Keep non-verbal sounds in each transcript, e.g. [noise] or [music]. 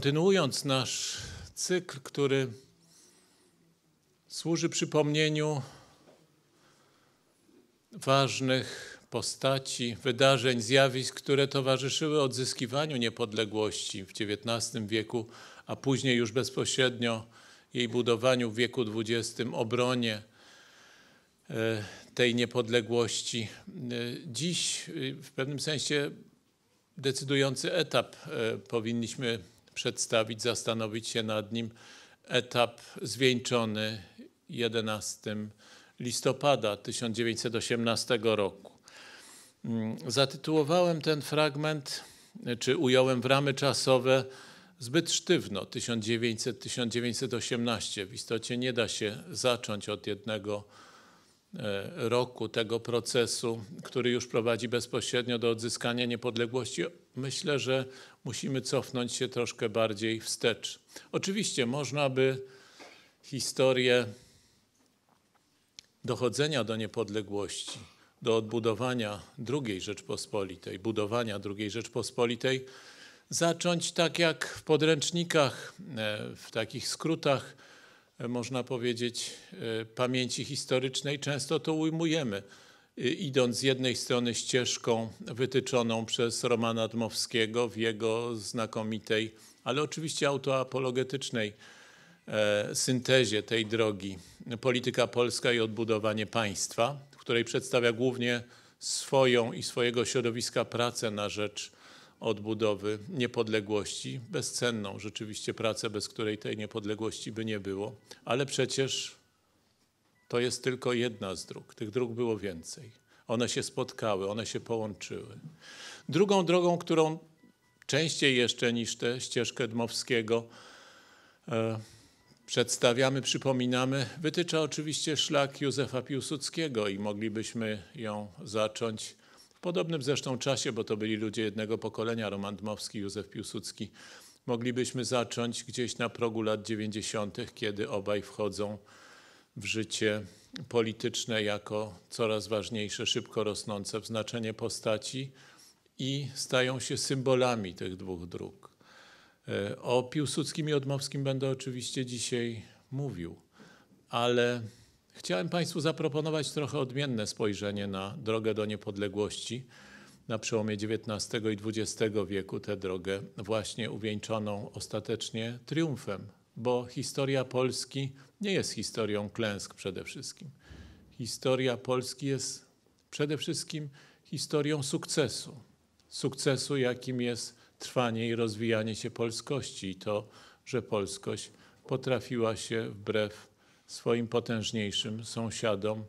Kontynuując nasz cykl, który służy przypomnieniu ważnych postaci, wydarzeń, zjawisk, które towarzyszyły odzyskiwaniu niepodległości w XIX wieku, a później już bezpośrednio jej budowaniu w wieku XX, obronie e, tej niepodległości. E, dziś e, w pewnym sensie decydujący etap powinniśmy przedstawić, zastanowić się nad nim. Etap zwieńczony 11 listopada 1918 roku. Mm, zatytułowałem ten fragment, czy ująłem w ramy czasowe zbyt sztywno 1900-1918. W istocie nie da się zacząć od jednego e, roku tego procesu, który już prowadzi bezpośrednio do odzyskania niepodległości. Myślę, że musimy cofnąć się troszkę bardziej wstecz. Oczywiście można by historię dochodzenia do niepodległości, do odbudowania II Rzeczpospolitej, budowania II Rzeczpospolitej, zacząć tak jak w podręcznikach, e, w takich skrótach, e, można powiedzieć, e, pamięci historycznej, często to ujmujemy Y, idąc z jednej strony ścieżką wytyczoną przez Romana Dmowskiego w jego znakomitej, ale oczywiście autoapologetycznej e, syntezie tej drogi Polityka Polska i odbudowanie państwa, w której przedstawia głównie swoją i swojego środowiska pracę na rzecz odbudowy niepodległości, bezcenną rzeczywiście pracę, bez której tej niepodległości by nie było, ale przecież to jest tylko jedna z dróg. Tych dróg było więcej. One się spotkały, one się połączyły. Drugą drogą, którą częściej jeszcze niż tę ścieżkę Dmowskiego e, przedstawiamy, przypominamy, wytycza oczywiście szlak Józefa Piłsudskiego i moglibyśmy ją zacząć w podobnym zresztą czasie, bo to byli ludzie jednego pokolenia, Roman Dmowski, Józef Piłsudski. Moglibyśmy zacząć gdzieś na progu lat 90., kiedy obaj wchodzą w życie polityczne jako coraz ważniejsze, szybko rosnące w znaczenie postaci i stają się symbolami tych dwóch dróg. E, o Piłsudskim i Odmowskim będę oczywiście dzisiaj mówił, ale chciałem Państwu zaproponować trochę odmienne spojrzenie na drogę do niepodległości. Na przełomie XIX i XX wieku tę drogę właśnie uwieńczoną ostatecznie triumfem bo historia Polski nie jest historią klęsk przede wszystkim. Historia Polski jest przede wszystkim historią sukcesu. Sukcesu, jakim jest trwanie i rozwijanie się polskości i to, że polskość potrafiła się wbrew swoim potężniejszym sąsiadom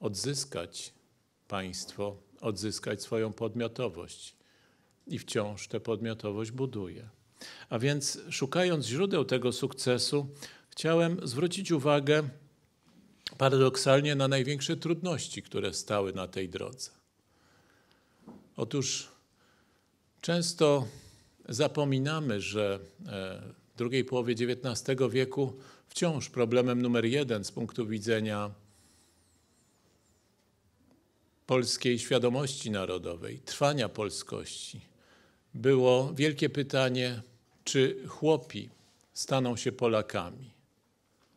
odzyskać państwo, odzyskać swoją podmiotowość i wciąż tę podmiotowość buduje. A więc szukając źródeł tego sukcesu, chciałem zwrócić uwagę paradoksalnie na największe trudności, które stały na tej drodze. Otóż często zapominamy, że e, w drugiej połowie XIX wieku wciąż problemem numer jeden z punktu widzenia polskiej świadomości narodowej, trwania polskości, było wielkie pytanie, czy chłopi staną się Polakami,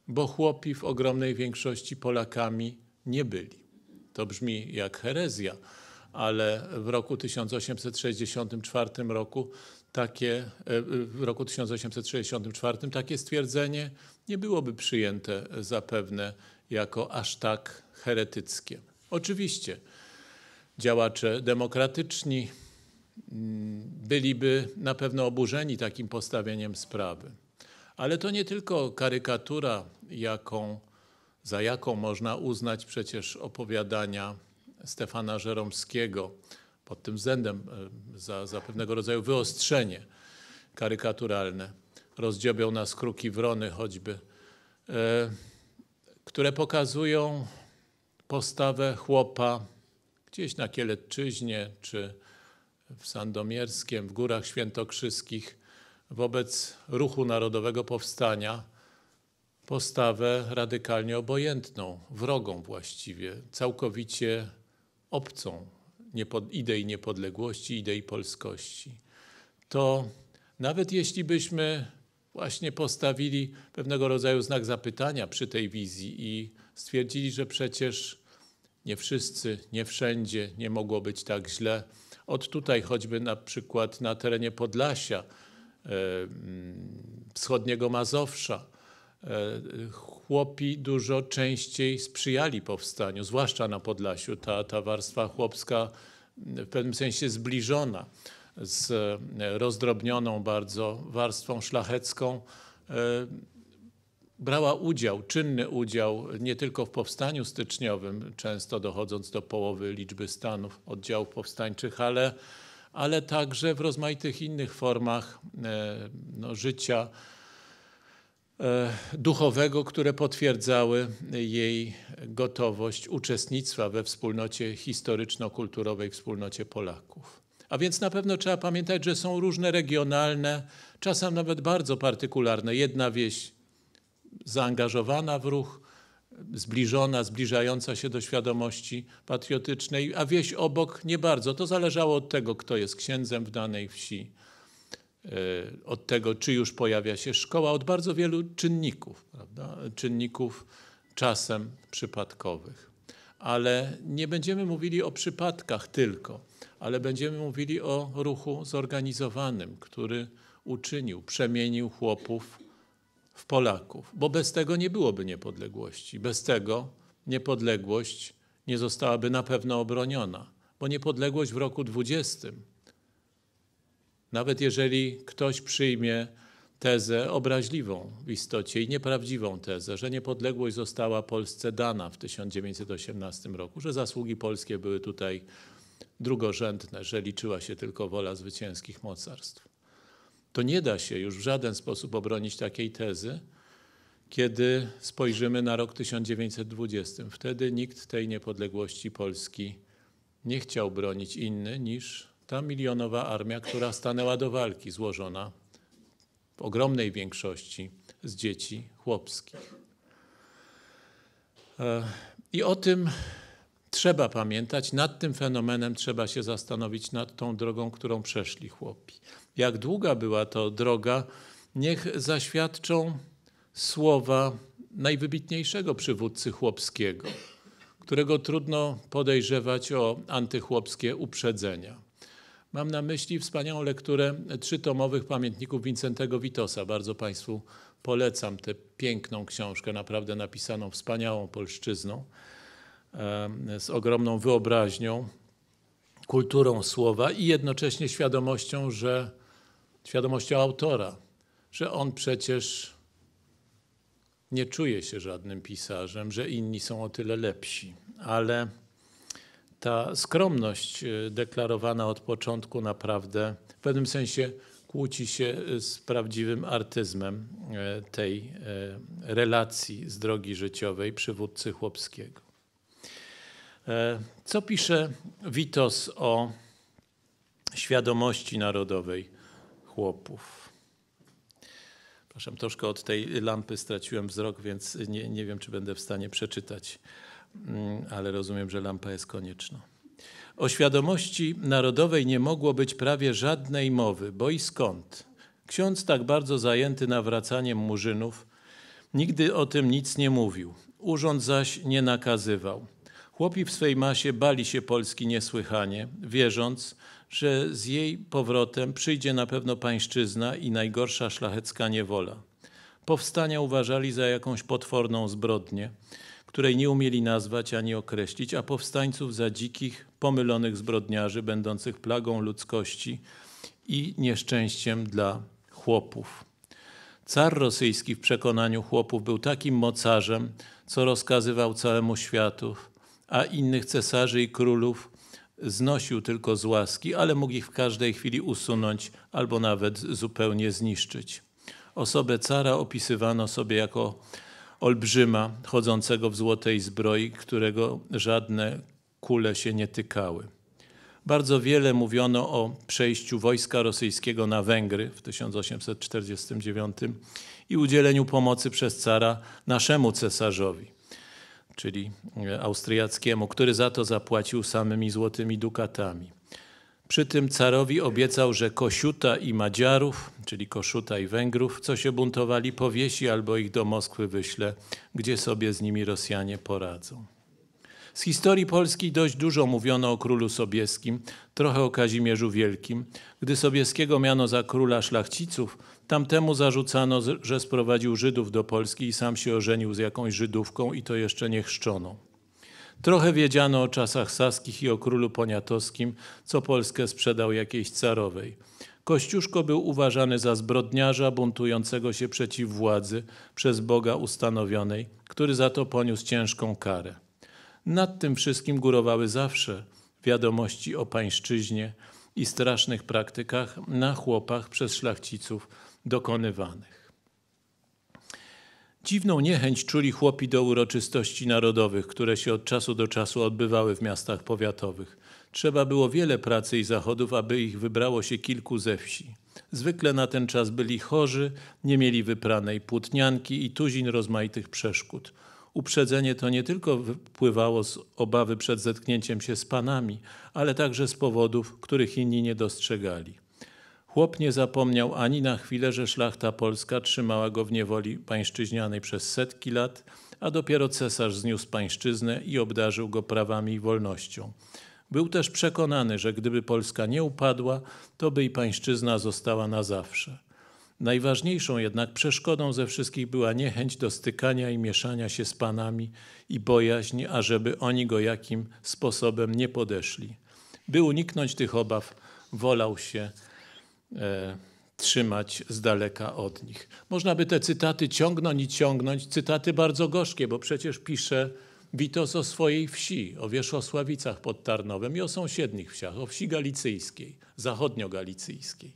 bo chłopi w ogromnej większości Polakami nie byli. To brzmi jak herezja, ale w roku 1864 roku takie, e, w roku 1864 takie stwierdzenie nie byłoby przyjęte zapewne jako aż tak heretyckie. Oczywiście działacze demokratyczni Mm, byliby na pewno oburzeni takim postawieniem sprawy. Ale to nie tylko karykatura, jaką, za jaką można uznać przecież opowiadania Stefana Żeromskiego, pod tym względem e, za, za pewnego rodzaju wyostrzenie karykaturalne. Rozdziobią nas kruki wrony choćby, e, które pokazują postawę chłopa gdzieś na Kieletczyźnie czy w Sandomierskiem, w Górach Świętokrzyskich wobec ruchu narodowego powstania postawę radykalnie obojętną, wrogą właściwie, całkowicie obcą niepod idei niepodległości, idei polskości. To nawet jeśli byśmy właśnie postawili pewnego rodzaju znak zapytania przy tej wizji i stwierdzili, że przecież nie wszyscy, nie wszędzie, nie mogło być tak źle, od tutaj choćby na przykład na terenie Podlasia, e, wschodniego Mazowsza, e, chłopi dużo częściej sprzyjali powstaniu, zwłaszcza na Podlasiu. Ta, ta warstwa chłopska w pewnym sensie zbliżona z e, rozdrobnioną bardzo warstwą szlachecką brała udział, czynny udział nie tylko w powstaniu styczniowym, często dochodząc do połowy liczby stanów oddziałów powstańczych, ale, ale także w rozmaitych innych formach e, no, życia e, duchowego, które potwierdzały jej gotowość uczestnictwa we wspólnocie historyczno-kulturowej, wspólnocie Polaków. A więc na pewno trzeba pamiętać, że są różne regionalne, czasem nawet bardzo partykularne. Jedna wieś zaangażowana w ruch, zbliżona, zbliżająca się do świadomości patriotycznej, a wieś obok nie bardzo. To zależało od tego, kto jest księdzem w danej wsi, e, od tego, czy już pojawia się szkoła, od bardzo wielu czynników, prawda? czynników czasem przypadkowych. Ale nie będziemy mówili o przypadkach tylko, ale będziemy mówili o ruchu zorganizowanym, który uczynił, przemienił chłopów w Polaków, bo bez tego nie byłoby niepodległości. Bez tego niepodległość nie zostałaby na pewno obroniona, bo niepodległość w roku 20, nawet jeżeli ktoś przyjmie tezę obraźliwą w istocie i nieprawdziwą tezę, że niepodległość została Polsce dana w 1918 roku, że zasługi polskie były tutaj drugorzędne, że liczyła się tylko wola zwycięskich mocarstw to nie da się już w żaden sposób obronić takiej tezy, kiedy spojrzymy na rok 1920. Wtedy nikt tej niepodległości Polski nie chciał bronić inny niż ta milionowa armia, która stanęła do walki, złożona w ogromnej większości z dzieci chłopskich. E, I o tym trzeba pamiętać, nad tym fenomenem trzeba się zastanowić, nad tą drogą, którą przeszli chłopi jak długa była to droga, niech zaświadczą słowa najwybitniejszego przywódcy chłopskiego, którego trudno podejrzewać o antychłopskie uprzedzenia. Mam na myśli wspaniałą lekturę trzytomowych pamiętników Wincentego Witosa. Bardzo Państwu polecam tę piękną książkę, naprawdę napisaną wspaniałą polszczyzną, z ogromną wyobraźnią, kulturą słowa i jednocześnie świadomością, że świadomością autora, że on przecież nie czuje się żadnym pisarzem, że inni są o tyle lepsi, ale ta skromność e, deklarowana od początku naprawdę w pewnym sensie kłóci się e, z prawdziwym artyzmem e, tej relacji z drogi życiowej przywódcy chłopskiego. Co pisze Witos o świadomości narodowej? chłopów. Przepraszam, troszkę od tej lampy straciłem wzrok, więc nie, nie wiem, czy będę w stanie przeczytać, mm, ale rozumiem, że lampa jest konieczna. O świadomości narodowej nie mogło być prawie żadnej mowy, bo i skąd? Ksiądz tak bardzo zajęty nawracaniem murzynów nigdy o tym nic nie mówił, urząd zaś nie nakazywał. Chłopi w swej masie bali się Polski niesłychanie, wierząc, że z jej powrotem przyjdzie na pewno pańszczyzna i najgorsza szlachecka niewola. Powstania uważali za jakąś potworną zbrodnię, której nie umieli nazwać ani określić, a powstańców za dzikich, pomylonych zbrodniarzy, będących plagą ludzkości i nieszczęściem dla chłopów. Car rosyjski w przekonaniu chłopów był takim mocarzem, co rozkazywał całemu światu, a innych cesarzy i królów znosił tylko z łaski, ale mógł ich w każdej chwili usunąć albo nawet zupełnie zniszczyć. Osobę cara opisywano sobie jako olbrzyma, chodzącego w złotej zbroi, którego żadne kule się nie tykały. Bardzo wiele mówiono o przejściu wojska rosyjskiego na Węgry w 1849 i udzieleniu pomocy przez cara naszemu cesarzowi czyli e, austriackiemu, który za to zapłacił samymi złotymi dukatami. Przy tym carowi obiecał, że Kosiuta i Madziarów, czyli Koszuta i Węgrów, co się buntowali, powiesi albo ich do Moskwy wyśle, gdzie sobie z nimi Rosjanie poradzą. Z historii Polski dość dużo mówiono o królu Sobieskim, trochę o Kazimierzu Wielkim. Gdy Sobieskiego miano za króla szlachciców, Tamtemu zarzucano, że sprowadził Żydów do Polski i sam się ożenił z jakąś Żydówką i to jeszcze niechrzczoną. Trochę wiedziano o czasach saskich i o królu poniatowskim, co Polskę sprzedał jakiejś carowej. Kościuszko był uważany za zbrodniarza buntującego się przeciw władzy przez Boga ustanowionej, który za to poniósł ciężką karę. Nad tym wszystkim górowały zawsze wiadomości o pańszczyźnie i strasznych praktykach na chłopach przez szlachciców dokonywanych. Dziwną niechęć czuli chłopi do uroczystości narodowych, które się od czasu do czasu odbywały w miastach powiatowych. Trzeba było wiele pracy i zachodów, aby ich wybrało się kilku ze wsi. Zwykle na ten czas byli chorzy, nie mieli wypranej płótnianki i tuzin rozmaitych przeszkód. Uprzedzenie to nie tylko wypływało z obawy przed zetknięciem się z panami, ale także z powodów, których inni nie dostrzegali. Chłop nie zapomniał ani na chwilę, że szlachta polska trzymała go w niewoli pańszczyźnianej przez setki lat, a dopiero cesarz zniósł pańszczyznę i obdarzył go prawami i wolnością. Był też przekonany, że gdyby Polska nie upadła, to by i pańszczyzna została na zawsze. Najważniejszą jednak przeszkodą ze wszystkich była niechęć do stykania i mieszania się z panami i bojaźń, ażeby oni go jakim sposobem nie podeszli. By uniknąć tych obaw, wolał się e, trzymać z daleka od nich. Można by te cytaty ciągnąć i ciągnąć, cytaty bardzo gorzkie, bo przecież pisze Witos o swojej wsi, o Wierzchosławicach pod Tarnowem i o sąsiednich wsiach, o wsi galicyjskiej, zachodnio-galicyjskiej.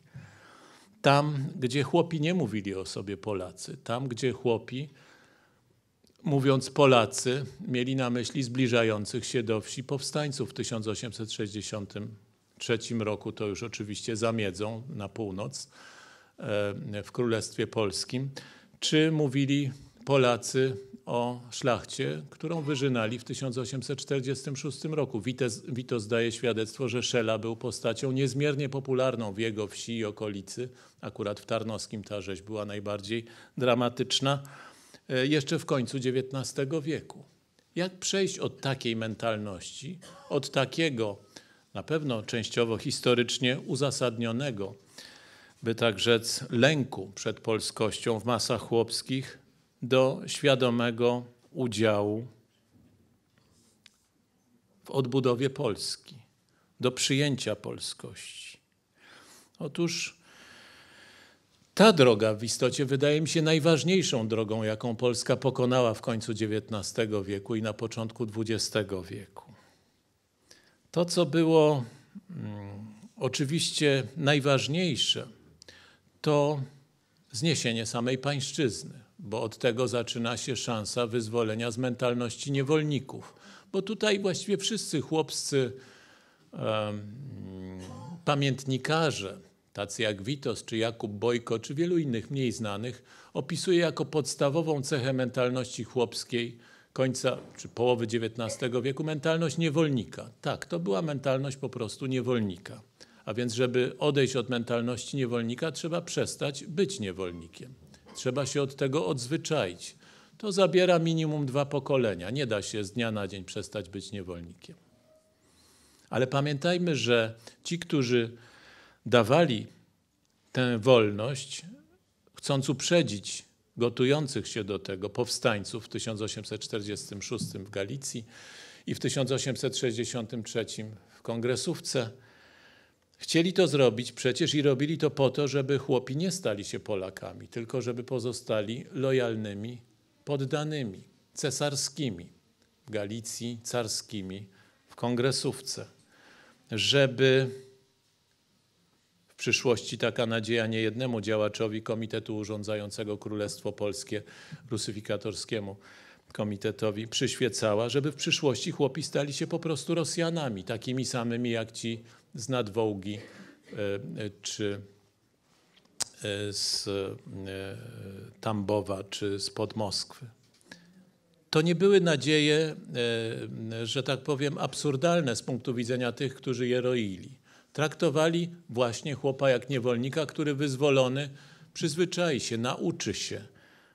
Tam, gdzie chłopi nie mówili o sobie Polacy, tam, gdzie chłopi, mówiąc Polacy, mieli na myśli zbliżających się do wsi powstańców w 1860 trzecim roku to już oczywiście zamiedzą na północ e, w Królestwie Polskim, czy mówili Polacy o szlachcie, którą wyżynali w 1846 roku. Wites, Witos daje świadectwo, że Szela był postacią niezmiernie popularną w jego wsi i okolicy. Akurat w Tarnowskim ta rzeź była najbardziej dramatyczna. E, jeszcze w końcu XIX wieku. Jak przejść od takiej mentalności, od takiego na pewno częściowo historycznie uzasadnionego, by tak rzec, lęku przed polskością w masach chłopskich do świadomego udziału w odbudowie Polski, do przyjęcia polskości. Otóż ta droga w istocie wydaje mi się najważniejszą drogą, jaką Polska pokonała w końcu XIX wieku i na początku XX wieku. To, co było mm, oczywiście najważniejsze, to zniesienie samej pańszczyzny, bo od tego zaczyna się szansa wyzwolenia z mentalności niewolników. Bo tutaj właściwie wszyscy chłopscy um, pamiętnikarze, tacy jak Witos czy Jakub Bojko, czy wielu innych mniej znanych, opisuje jako podstawową cechę mentalności chłopskiej końca czy połowy XIX wieku mentalność niewolnika. Tak, to była mentalność po prostu niewolnika. A więc, żeby odejść od mentalności niewolnika, trzeba przestać być niewolnikiem. Trzeba się od tego odzwyczaić. To zabiera minimum dwa pokolenia. Nie da się z dnia na dzień przestać być niewolnikiem. Ale pamiętajmy, że ci, którzy dawali tę wolność, chcąc uprzedzić gotujących się do tego powstańców w 1846 w Galicji i w 1863 w Kongresówce. Chcieli to zrobić przecież i robili to po to, żeby chłopi nie stali się Polakami, tylko żeby pozostali lojalnymi poddanymi, cesarskimi w Galicji, carskimi w Kongresówce, żeby w przyszłości taka nadzieja niejednemu działaczowi Komitetu Urządzającego Królestwo Polskie Rusyfikatorskiemu Komitetowi przyświecała, żeby w przyszłości chłopi stali się po prostu Rosjanami, takimi samymi jak ci z nadwołgi e, e, czy e, z Tambowa czy pod Moskwy. To nie były nadzieje, że tak powiem, absurdalne z punktu widzenia tych, którzy je roili. Traktowali właśnie chłopa jak niewolnika, który wyzwolony przyzwyczai się, nauczy się,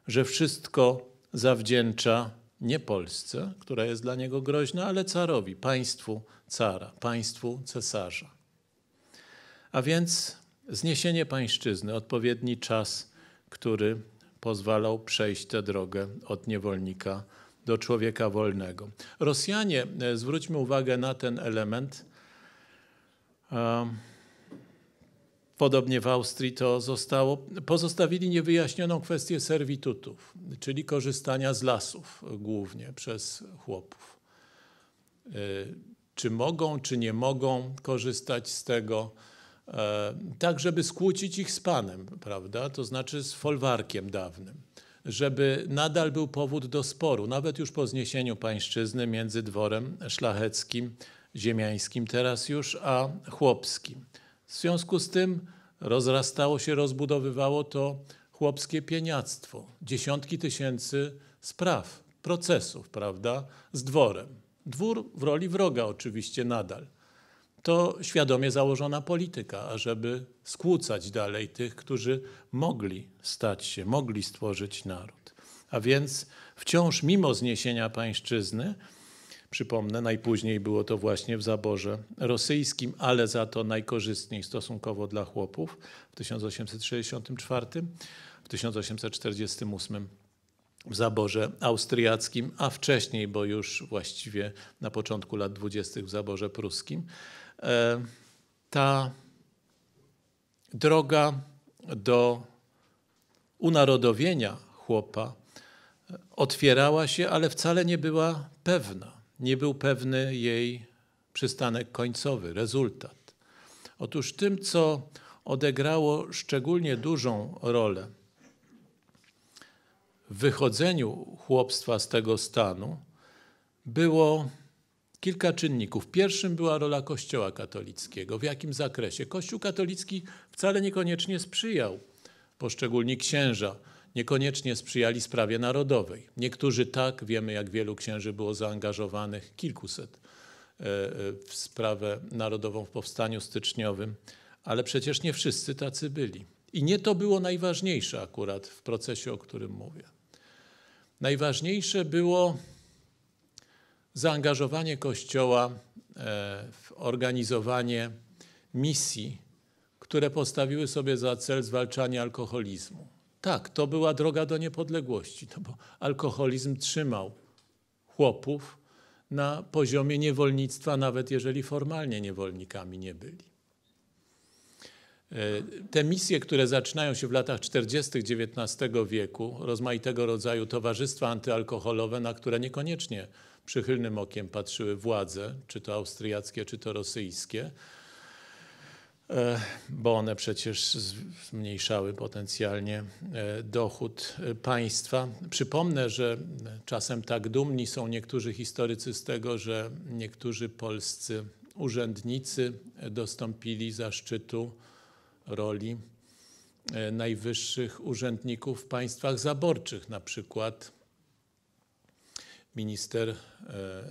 że wszystko zawdzięcza nie Polsce, która jest dla niego groźna, ale carowi, państwu cara, państwu cesarza. A więc zniesienie pańszczyzny, odpowiedni czas, który pozwalał przejść tę drogę od niewolnika do człowieka wolnego. Rosjanie, e, zwróćmy uwagę na ten element, Podobnie w Austrii to zostało. Pozostawili niewyjaśnioną kwestię servitutów, czyli korzystania z lasów głównie przez chłopów. E, czy mogą, czy nie mogą korzystać z tego, e, tak żeby skłócić ich z Panem, prawda? To znaczy z folwarkiem dawnym, żeby nadal był powód do sporu, nawet już po zniesieniu pańszczyzny między dworem szlacheckim ziemiańskim teraz już, a chłopskim. W związku z tym rozrastało się, rozbudowywało to chłopskie pieniactwo. Dziesiątki tysięcy spraw, procesów, prawda, z dworem. Dwór w roli wroga oczywiście nadal. To świadomie założona polityka, ażeby skłócać dalej tych, którzy mogli stać się, mogli stworzyć naród. A więc wciąż mimo zniesienia pańszczyzny, Przypomnę, najpóźniej było to właśnie w zaborze rosyjskim, ale za to najkorzystniej stosunkowo dla chłopów w 1864, w 1848 w zaborze austriackim, a wcześniej, bo już właściwie na początku lat 20. w zaborze pruskim. E, ta droga do unarodowienia chłopa otwierała się, ale wcale nie była pewna nie był pewny jej przystanek końcowy, rezultat. Otóż tym, co odegrało szczególnie dużą rolę w wychodzeniu chłopstwa z tego stanu, było kilka czynników. Pierwszym była rola Kościoła katolickiego. W jakim zakresie? Kościół katolicki wcale niekoniecznie sprzyjał, poszczególni księża, niekoniecznie sprzyjali sprawie narodowej. Niektórzy tak, wiemy jak wielu księży było zaangażowanych, kilkuset, e, w sprawę narodową w powstaniu styczniowym, ale przecież nie wszyscy tacy byli. I nie to było najważniejsze akurat w procesie, o którym mówię. Najważniejsze było zaangażowanie Kościoła e, w organizowanie misji, które postawiły sobie za cel zwalczanie alkoholizmu. Tak, to była droga do niepodległości, no bo alkoholizm trzymał chłopów na poziomie niewolnictwa, nawet jeżeli formalnie niewolnikami nie byli. E, te misje, które zaczynają się w latach 40. XIX wieku, rozmaitego rodzaju towarzystwa antyalkoholowe, na które niekoniecznie przychylnym okiem patrzyły władze, czy to austriackie, czy to rosyjskie, E, bo one przecież zmniejszały potencjalnie e, dochód e, państwa. Przypomnę, że czasem tak dumni są niektórzy historycy z tego, że niektórzy polscy urzędnicy dostąpili zaszczytu roli najwyższych urzędników w państwach zaborczych, na przykład minister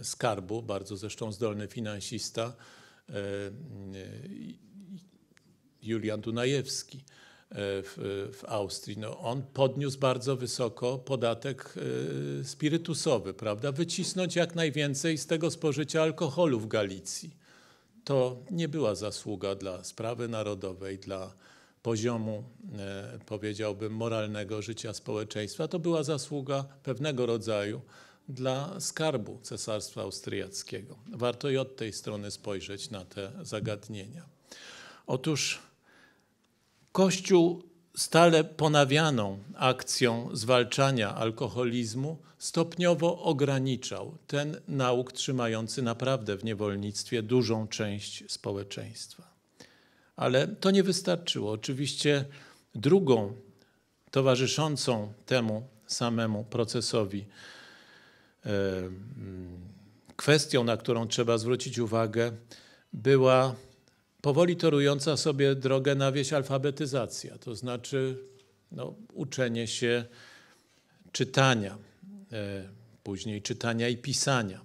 skarbu, bardzo zresztą zdolny finansista Julian Dunajewski e, w, w Austrii. No, on podniósł bardzo wysoko podatek e, spirytusowy, prawda? Wycisnąć jak najwięcej z tego spożycia alkoholu w Galicji. To nie była zasługa dla sprawy narodowej, dla poziomu, e, powiedziałbym, moralnego życia społeczeństwa. To była zasługa pewnego rodzaju dla skarbu Cesarstwa Austriackiego. Warto i od tej strony spojrzeć na te zagadnienia. Otóż Kościół stale ponawianą akcją zwalczania alkoholizmu stopniowo ograniczał ten nauk trzymający naprawdę w niewolnictwie dużą część społeczeństwa. Ale to nie wystarczyło. Oczywiście drugą towarzyszącą temu samemu procesowi e, kwestią, na którą trzeba zwrócić uwagę, była powoli torująca sobie drogę na wieś alfabetyzacja, to znaczy no, uczenie się czytania, e, później czytania i pisania.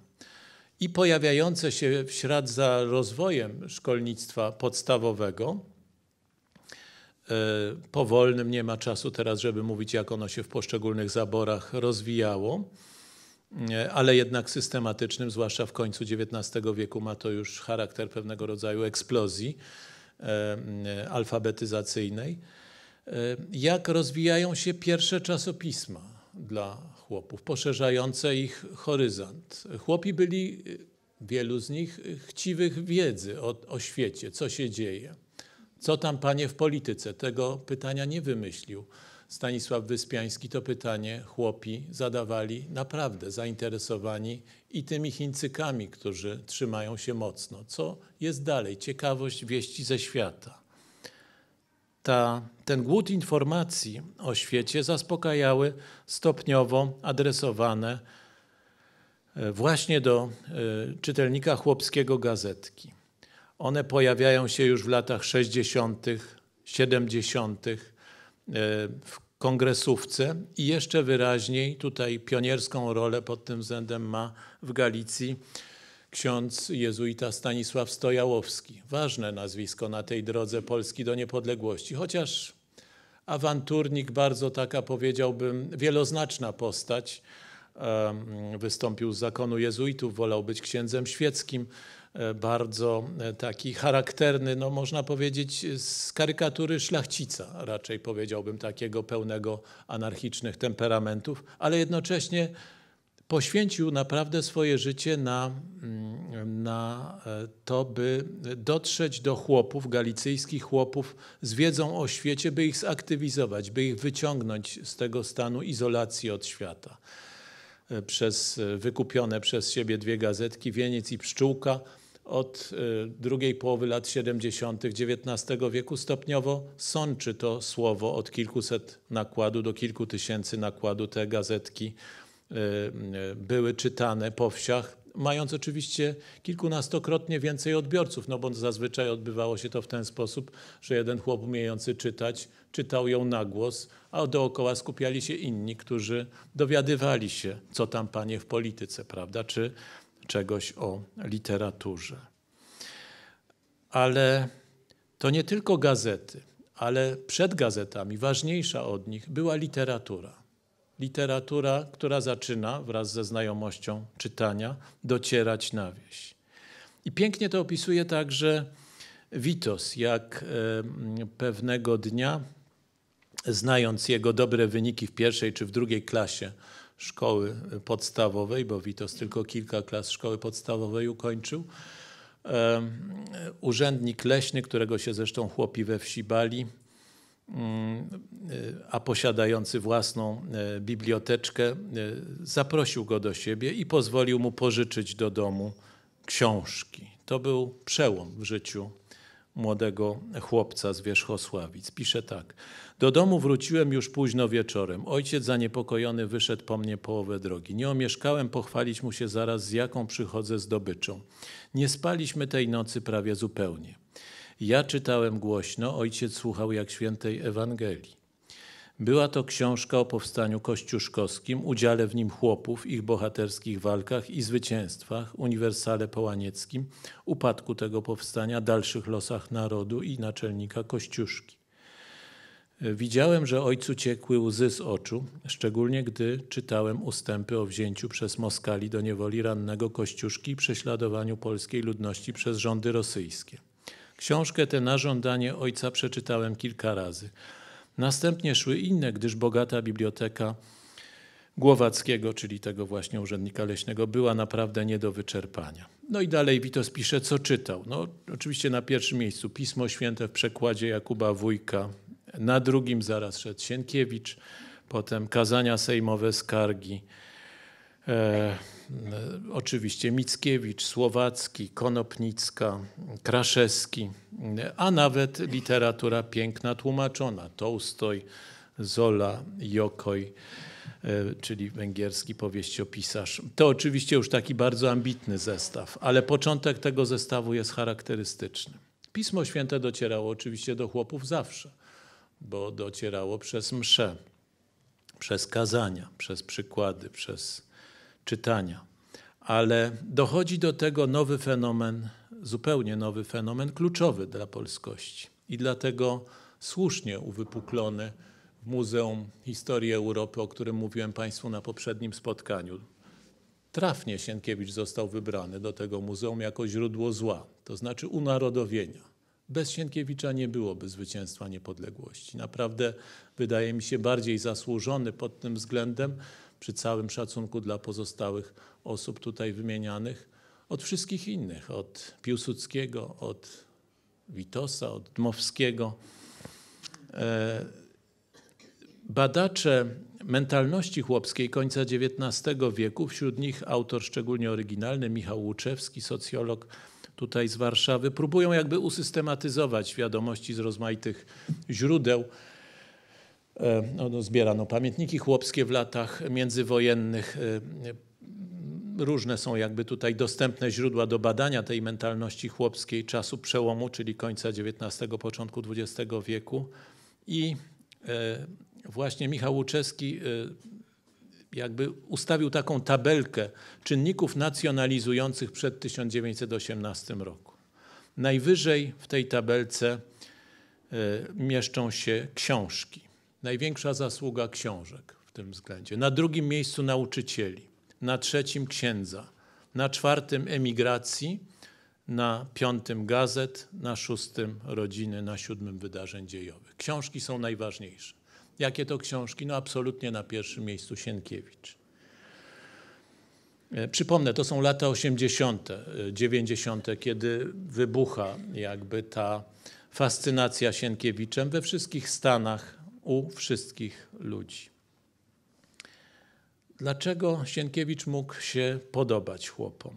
I pojawiające się w ślad za rozwojem szkolnictwa podstawowego, e, powolnym, nie ma czasu teraz, żeby mówić, jak ono się w poszczególnych zaborach rozwijało, ale jednak systematycznym, zwłaszcza w końcu XIX wieku ma to już charakter pewnego rodzaju eksplozji e, alfabetyzacyjnej. E, jak rozwijają się pierwsze czasopisma dla chłopów, poszerzające ich horyzont? Chłopi byli, e, wielu z nich, chciwych wiedzy o, o świecie, co się dzieje. Co tam, panie, w polityce? Tego pytania nie wymyślił Stanisław Wyspiański to pytanie chłopi zadawali naprawdę zainteresowani i tymi Chińczykami, którzy trzymają się mocno. Co jest dalej? Ciekawość wieści ze świata. Ta, ten głód informacji o świecie zaspokajały stopniowo adresowane e, właśnie do e, czytelnika chłopskiego gazetki. One pojawiają się już w latach 60., 70. E, w kongresówce i jeszcze wyraźniej tutaj pionierską rolę pod tym względem ma w Galicji ksiądz jezuita Stanisław Stojałowski. Ważne nazwisko na tej drodze Polski do niepodległości, chociaż awanturnik, bardzo taka powiedziałbym wieloznaczna postać. Wystąpił z zakonu jezuitów, wolał być księdzem świeckim, E, bardzo e, taki charakterny, no można powiedzieć z karykatury szlachcica, raczej powiedziałbym takiego pełnego anarchicznych temperamentów, ale jednocześnie poświęcił naprawdę swoje życie na, mm, na e, to, by dotrzeć do chłopów, galicyjskich chłopów z wiedzą o świecie, by ich zaktywizować, by ich wyciągnąć z tego stanu izolacji od świata. Przez wykupione przez siebie dwie gazetki, Wieniec i Pszczółka, od y, drugiej połowy lat 70. XIX wieku stopniowo sączy to słowo od kilkuset nakładu do kilku tysięcy nakładu. Te gazetki y, y, były czytane po wsiach, mając oczywiście kilkunastokrotnie więcej odbiorców, no bo zazwyczaj odbywało się to w ten sposób, że jeden chłop umiejący czytać czytał ją na głos, a dookoła skupiali się inni, którzy dowiadywali się, co tam panie w polityce, prawda, czy czegoś o literaturze. Ale to nie tylko gazety, ale przed gazetami, ważniejsza od nich, była literatura. Literatura, która zaczyna wraz ze znajomością czytania docierać na wieś. I pięknie to opisuje także Witos, jak pewnego dnia, znając jego dobre wyniki w pierwszej czy w drugiej klasie szkoły podstawowej, bo Witos tylko kilka klas szkoły podstawowej ukończył. Urzędnik leśny, którego się zresztą chłopi we wsi bali, mm, e, a posiadający własną e, biblioteczkę, e, zaprosił go do siebie i pozwolił mu pożyczyć do domu książki. To był przełom w życiu młodego chłopca z Wierzchosławic. Pisze tak. Do domu wróciłem już późno wieczorem. Ojciec zaniepokojony wyszedł po mnie połowę drogi. Nie omieszkałem pochwalić mu się zaraz, z jaką przychodzę zdobyczą. Nie spaliśmy tej nocy prawie zupełnie. Ja czytałem głośno, ojciec słuchał jak świętej Ewangelii. Była to książka o powstaniu kościuszkowskim, udziale w nim chłopów, ich bohaterskich walkach i zwycięstwach, uniwersale połanieckim, upadku tego powstania, dalszych losach narodu i naczelnika Kościuszki. Widziałem, że ojcu ciekły łzy z oczu, szczególnie gdy czytałem ustępy o wzięciu przez Moskali do niewoli rannego Kościuszki i prześladowaniu polskiej ludności przez rządy rosyjskie. Książkę tę na żądanie ojca przeczytałem kilka razy. Następnie szły inne, gdyż bogata biblioteka Głowackiego, czyli tego właśnie urzędnika leśnego, była naprawdę nie do wyczerpania. No i dalej Witos pisze, co czytał. No, oczywiście na pierwszym miejscu Pismo Święte w przekładzie Jakuba Wójka, na drugim zaraz szedł Sienkiewicz, potem kazania sejmowe, skargi, E, e, oczywiście Mickiewicz, Słowacki, Konopnicka, Kraszewski, a nawet literatura piękna tłumaczona, Tolstoj, Zola, Jokoj, e, czyli węgierski powieściopisarz. To oczywiście już taki bardzo ambitny zestaw, ale początek tego zestawu jest charakterystyczny. Pismo Święte docierało oczywiście do chłopów zawsze, bo docierało przez msze, przez kazania, przez przykłady, przez czytania. Ale dochodzi do tego nowy fenomen, zupełnie nowy fenomen, kluczowy dla polskości i dlatego słusznie uwypuklony w Muzeum Historii Europy, o którym mówiłem Państwu na poprzednim spotkaniu. Trafnie Sienkiewicz został wybrany do tego muzeum jako źródło zła, to znaczy unarodowienia. Bez Sienkiewicza nie byłoby zwycięstwa niepodległości. Naprawdę wydaje mi się bardziej zasłużony pod tym względem, przy całym szacunku dla pozostałych osób tutaj wymienianych, od wszystkich innych, od Piłsudskiego, od Witosa, od Dmowskiego. E, badacze mentalności chłopskiej końca XIX wieku, wśród nich autor szczególnie oryginalny Michał Łuczewski, socjolog tutaj z Warszawy, próbują jakby usystematyzować wiadomości z rozmaitych źródeł. E, no, no, zbierano pamiętniki chłopskie w latach międzywojennych. E, e, różne są jakby tutaj dostępne źródła do badania tej mentalności chłopskiej czasu przełomu, czyli końca XIX, początku XX wieku. I właśnie Michał Łuczewski jakby ustawił taką tabelkę czynników nacjonalizujących przed 1918 roku. Najwyżej w tej tabelce mieszczą się książki. Największa zasługa książek w tym względzie. Na drugim miejscu nauczycieli, na trzecim księdza, na czwartym emigracji, na piątym gazet, na szóstym rodziny, na siódmym wydarzeń dziejowych. Książki są najważniejsze. Jakie to książki? No absolutnie na pierwszym miejscu Sienkiewicz. E, przypomnę, to są lata 80., 90., e, kiedy wybucha jakby ta fascynacja Sienkiewiczem we wszystkich stanach u wszystkich ludzi. Dlaczego Sienkiewicz mógł się podobać chłopom?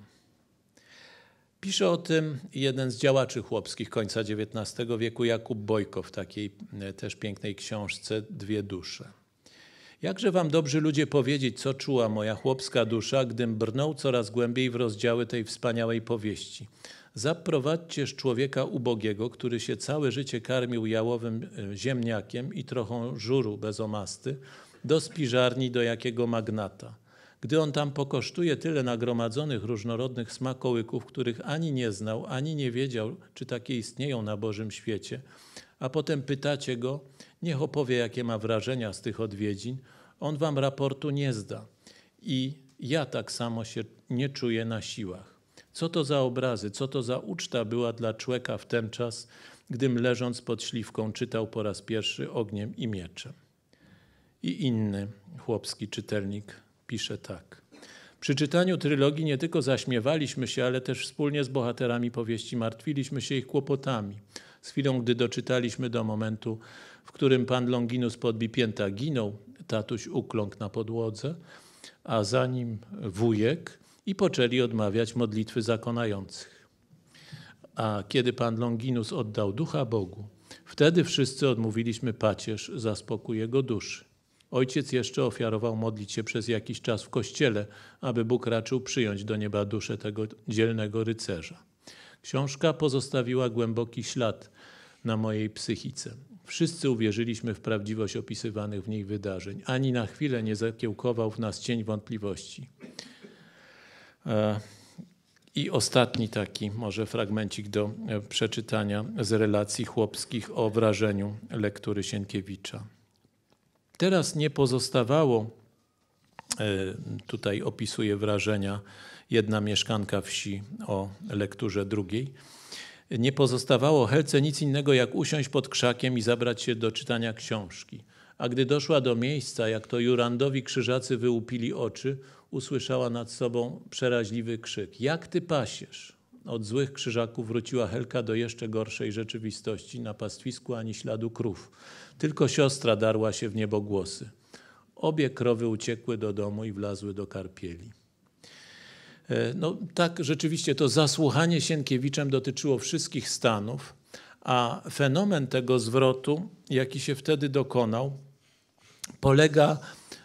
Pisze o tym jeden z działaczy chłopskich końca XIX wieku, Jakub Bojko, w takiej e, też pięknej książce Dwie dusze. Jakże wam dobrzy ludzie powiedzieć, co czuła moja chłopska dusza, gdym brnął coraz głębiej w rozdziały tej wspaniałej powieści. Zaprowadźcież człowieka ubogiego, który się całe życie karmił jałowym e, ziemniakiem i trochę żuru bez omasty, do spiżarni do jakiego magnata. Gdy on tam pokosztuje tyle nagromadzonych różnorodnych smakołyków, których ani nie znał, ani nie wiedział, czy takie istnieją na Bożym świecie, a potem pytacie go, niech opowie, jakie ma wrażenia z tych odwiedzin, on wam raportu nie zda. I ja tak samo się nie czuję na siłach. Co to za obrazy, co to za uczta była dla człeka w ten czas, gdym leżąc pod śliwką czytał po raz pierwszy ogniem i mieczem. I inny chłopski czytelnik pisze tak. Przy czytaniu trylogii nie tylko zaśmiewaliśmy się, ale też wspólnie z bohaterami powieści martwiliśmy się ich kłopotami. Z chwilą, gdy doczytaliśmy do momentu, w którym pan Longinus podbipięta ginął, tatuś ukląkł na podłodze, a za nim wujek, i poczęli odmawiać modlitwy zakonających. A kiedy pan Longinus oddał ducha Bogu, wtedy wszyscy odmówiliśmy pacierz za spokój jego duszy. Ojciec jeszcze ofiarował modlić się przez jakiś czas w kościele, aby Bóg raczył przyjąć do nieba duszę tego dzielnego rycerza. Książka pozostawiła głęboki ślad na mojej psychice. Wszyscy uwierzyliśmy w prawdziwość opisywanych w niej wydarzeń. Ani na chwilę nie zakiełkował w nas cień wątpliwości. E, I ostatni taki może fragmencik do e, przeczytania z relacji chłopskich o wrażeniu lektury Sienkiewicza. Teraz nie pozostawało, e, tutaj opisuje wrażenia jedna mieszkanka wsi o lekturze drugiej, nie pozostawało Helce nic innego jak usiąść pod krzakiem i zabrać się do czytania książki. A gdy doszła do miejsca, jak to Jurandowi krzyżacy wyłupili oczy, usłyszała nad sobą przeraźliwy krzyk. Jak ty pasiesz? Od złych krzyżaków wróciła Helka do jeszcze gorszej rzeczywistości, na pastwisku ani śladu krów. Tylko siostra darła się w niebogłosy. Obie krowy uciekły do domu i wlazły do karpieli. E, no tak, rzeczywiście to zasłuchanie Sienkiewiczem dotyczyło wszystkich stanów, a fenomen tego zwrotu, jaki się wtedy dokonał, polega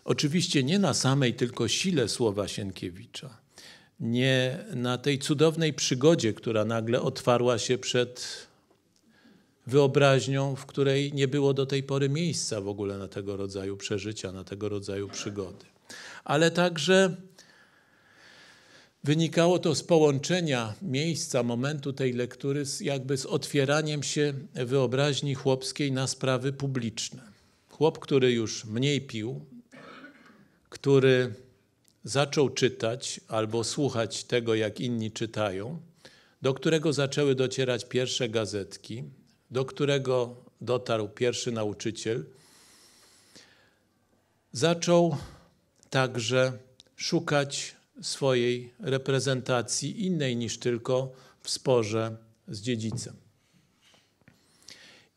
Oczywiście nie na samej tylko sile słowa Sienkiewicza, nie na tej cudownej przygodzie, która nagle otwarła się przed wyobraźnią, w której nie było do tej pory miejsca w ogóle na tego rodzaju przeżycia, na tego rodzaju przygody. Ale także wynikało to z połączenia miejsca, momentu tej lektury, z, jakby z otwieraniem się wyobraźni chłopskiej na sprawy publiczne. Chłop, który już mniej pił, który zaczął czytać albo słuchać tego, jak inni czytają, do którego zaczęły docierać pierwsze gazetki, do którego dotarł pierwszy nauczyciel, zaczął także szukać swojej reprezentacji innej niż tylko w sporze z dziedzicem.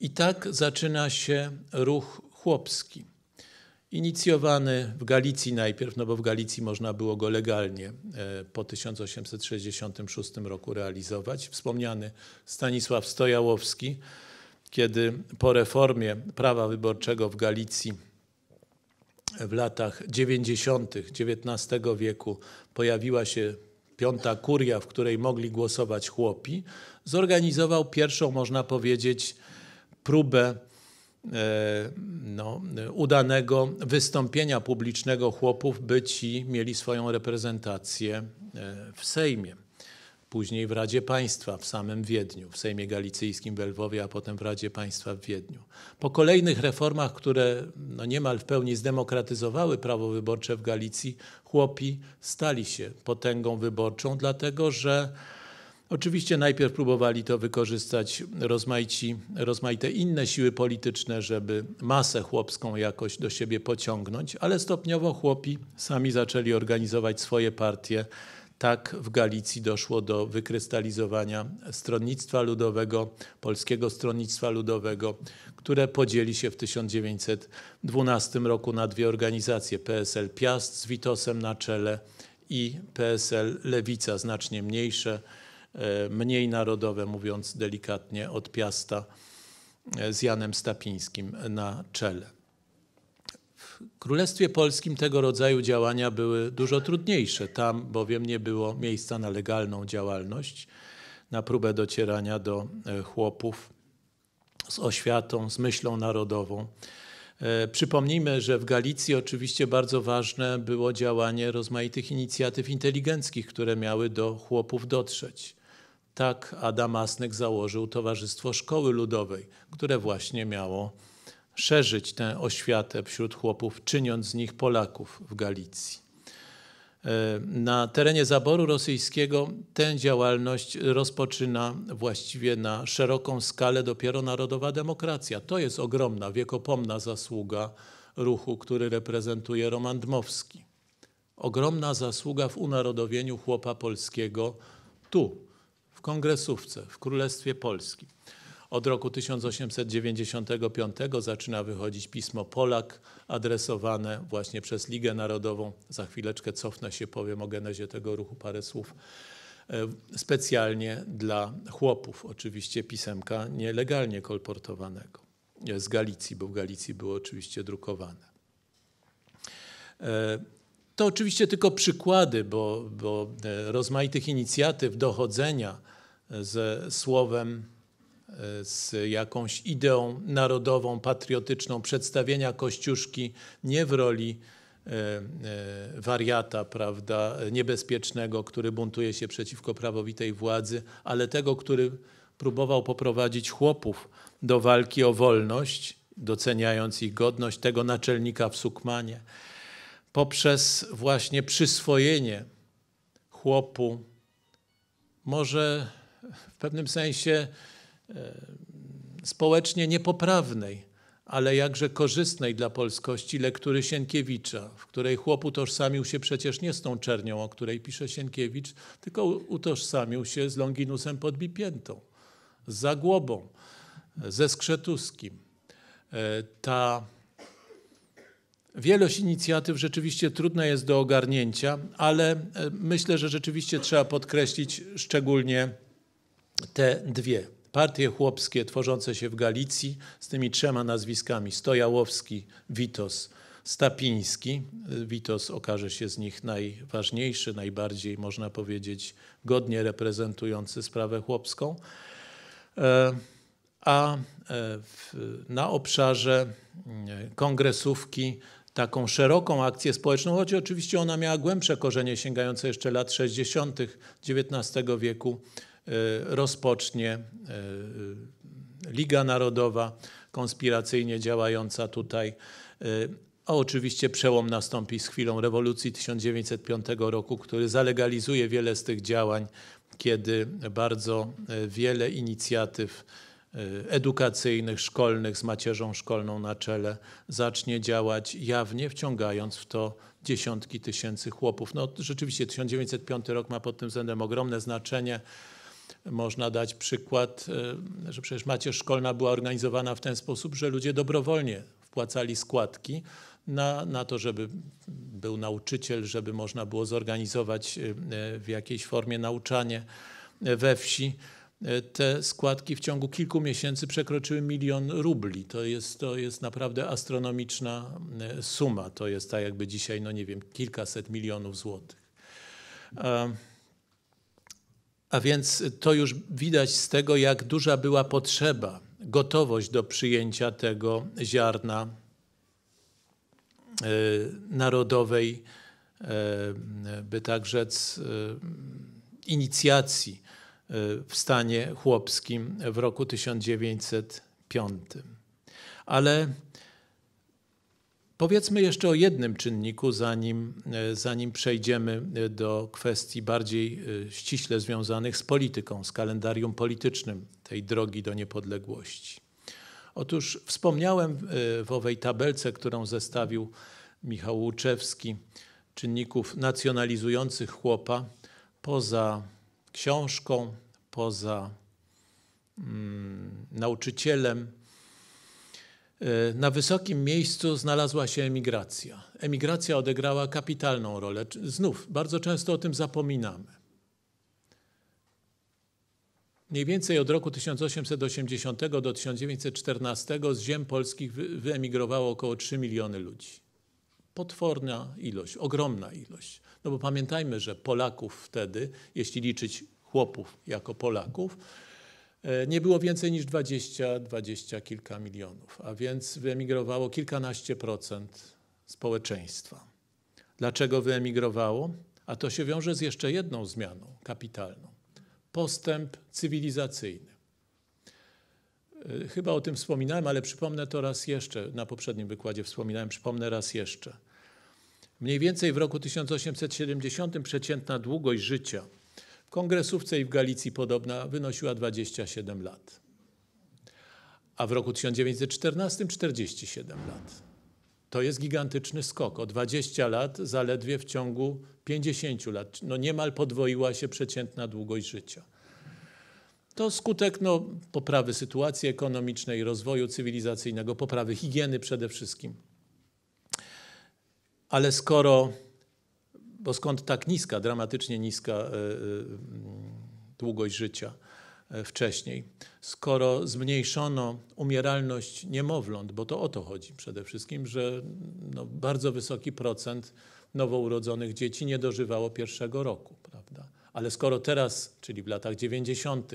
I tak zaczyna się ruch chłopski. Inicjowany w Galicji najpierw, no bo w Galicji można było go legalnie e, po 1866 roku realizować. Wspomniany Stanisław Stojałowski, kiedy po reformie prawa wyborczego w Galicji e, w latach 90. XIX wieku pojawiła się piąta kuria, w której mogli głosować chłopi, zorganizował pierwszą, można powiedzieć, próbę E, no, udanego wystąpienia publicznego chłopów, by ci mieli swoją reprezentację e, w Sejmie. Później w Radzie Państwa w samym Wiedniu, w Sejmie Galicyjskim w Elwowie, a potem w Radzie Państwa w Wiedniu. Po kolejnych reformach, które no niemal w pełni zdemokratyzowały prawo wyborcze w Galicji, chłopi stali się potęgą wyborczą, dlatego że Oczywiście najpierw próbowali to wykorzystać rozmaici, rozmaite inne siły polityczne, żeby masę chłopską jakoś do siebie pociągnąć, ale stopniowo chłopi sami zaczęli organizować swoje partie. Tak w Galicji doszło do wykrystalizowania Stronnictwa Ludowego, Polskiego Stronnictwa Ludowego, które podzieli się w 1912 roku na dwie organizacje: PSL Piast z Witosem na czele i PSL Lewica, znacznie mniejsze E, mniej narodowe, mówiąc delikatnie, od Piasta e, z Janem Stapińskim na czele. W Królestwie Polskim tego rodzaju działania były dużo trudniejsze. Tam bowiem nie było miejsca na legalną działalność, na próbę docierania do e, chłopów z oświatą, z myślą narodową. Przypomnijmy, że w Galicji oczywiście bardzo ważne było działanie rozmaitych inicjatyw inteligenckich, które miały do chłopów dotrzeć. Tak Adam Asnek założył Towarzystwo Szkoły Ludowej, które właśnie miało szerzyć tę oświatę wśród chłopów, czyniąc z nich Polaków w Galicji. E, na terenie zaboru rosyjskiego tę działalność rozpoczyna właściwie na szeroką skalę dopiero narodowa demokracja. To jest ogromna, wiekopomna zasługa ruchu, który reprezentuje Roman Dmowski. Ogromna zasługa w unarodowieniu chłopa polskiego tu, kongresówce w Królestwie Polskim. Od roku 1895 zaczyna wychodzić pismo Polak, adresowane właśnie przez Ligę Narodową. Za chwileczkę cofnę się, powiem o genezie tego ruchu parę słów. E, specjalnie dla chłopów, oczywiście pisemka nielegalnie kolportowanego. E, z Galicji, bo w Galicji było oczywiście drukowane. E, to oczywiście tylko przykłady, bo, bo rozmaitych inicjatyw dochodzenia ze słowem, e, z jakąś ideą narodową, patriotyczną, przedstawienia Kościuszki nie w roli e, e, wariata, prawda, niebezpiecznego, który buntuje się przeciwko prawowitej władzy, ale tego, który próbował poprowadzić chłopów do walki o wolność, doceniając ich godność, tego naczelnika w Sukmanie, poprzez właśnie przyswojenie chłopu, może w pewnym sensie e, społecznie niepoprawnej, ale jakże korzystnej dla polskości lektury Sienkiewicza, w której chłop utożsamił się przecież nie z tą czernią, o której pisze Sienkiewicz, tylko utożsamił się z Longinusem Podbipiętą, z Zagłobą, ze Skrzetuskim. E, ta Wielość inicjatyw rzeczywiście trudna jest do ogarnięcia, ale e, myślę, że rzeczywiście trzeba podkreślić szczególnie te dwie partie chłopskie tworzące się w Galicji z tymi trzema nazwiskami Stojałowski, Witos, Stapiński. Witos okaże się z nich najważniejszy, najbardziej można powiedzieć godnie reprezentujący sprawę chłopską. E, a e, na obszarze e, kongresówki taką szeroką akcję społeczną, choć oczywiście ona miała głębsze korzenie sięgające jeszcze lat 60. XIX wieku E, rozpocznie e, e, Liga Narodowa konspiracyjnie działająca tutaj. A oczywiście przełom nastąpi z chwilą rewolucji 1905 roku, który zalegalizuje wiele z tych działań, kiedy bardzo wiele inicjatyw edukacyjnych, szkolnych z macierzą szkolną na czele zacznie działać jawnie, wciągając w to dziesiątki tysięcy chłopów. No, rzeczywiście 1905 rok ma pod tym względem ogromne znaczenie. Można dać przykład, e, że przecież macierz szkolna była organizowana w ten sposób, że ludzie dobrowolnie wpłacali składki na, na to, żeby był nauczyciel, żeby można było zorganizować e, e, w jakiejś formie nauczanie we wsi. Te składki w ciągu kilku miesięcy przekroczyły milion rubli. To jest, to jest naprawdę astronomiczna suma. To jest tak jakby dzisiaj, no nie wiem, kilkaset milionów złotych. Um a więc to już widać z tego, jak duża była potrzeba, gotowość do przyjęcia tego ziarna e, narodowej, e, by tak rzec, e, inicjacji w stanie chłopskim w roku 1905. Ale Powiedzmy jeszcze o jednym czynniku, zanim, e, zanim przejdziemy e, do kwestii bardziej e, ściśle związanych z polityką, z kalendarium politycznym tej drogi do niepodległości. Otóż wspomniałem w owej tabelce, którą zestawił Michał Łuczewski, czynników nacjonalizujących chłopa poza książką, poza mm, nauczycielem E, na wysokim miejscu znalazła się emigracja. Emigracja odegrała kapitalną rolę. Znów, bardzo często o tym zapominamy. Mniej więcej od roku 1880 do 1914 z ziem polskich wyemigrowało około 3 miliony ludzi. Potworna ilość, ogromna ilość. No bo pamiętajmy, że Polaków wtedy, jeśli liczyć chłopów jako Polaków, E, nie było więcej niż 20, 20 kilka milionów, a więc wyemigrowało kilkanaście procent społeczeństwa. Dlaczego wyemigrowało? A to się wiąże z jeszcze jedną zmianą kapitalną. Postęp cywilizacyjny. E, chyba o tym wspominałem, ale przypomnę to raz jeszcze. Na poprzednim wykładzie wspominałem, przypomnę raz jeszcze. Mniej więcej w roku 1870 przeciętna długość życia kongresówce i w Galicji podobna wynosiła 27 lat, a w roku 1914 47 lat. To jest gigantyczny skok. O 20 lat zaledwie w ciągu 50 lat, no niemal podwoiła się przeciętna długość życia. To skutek no, poprawy sytuacji ekonomicznej, rozwoju cywilizacyjnego, poprawy higieny przede wszystkim. Ale skoro bo skąd tak niska, dramatycznie niska e, e, mm, długość życia e, wcześniej, skoro zmniejszono umieralność niemowląt, bo to o to chodzi przede wszystkim, że no bardzo wysoki procent nowourodzonych dzieci nie dożywało pierwszego roku, prawda? Ale skoro teraz, czyli w latach 90.,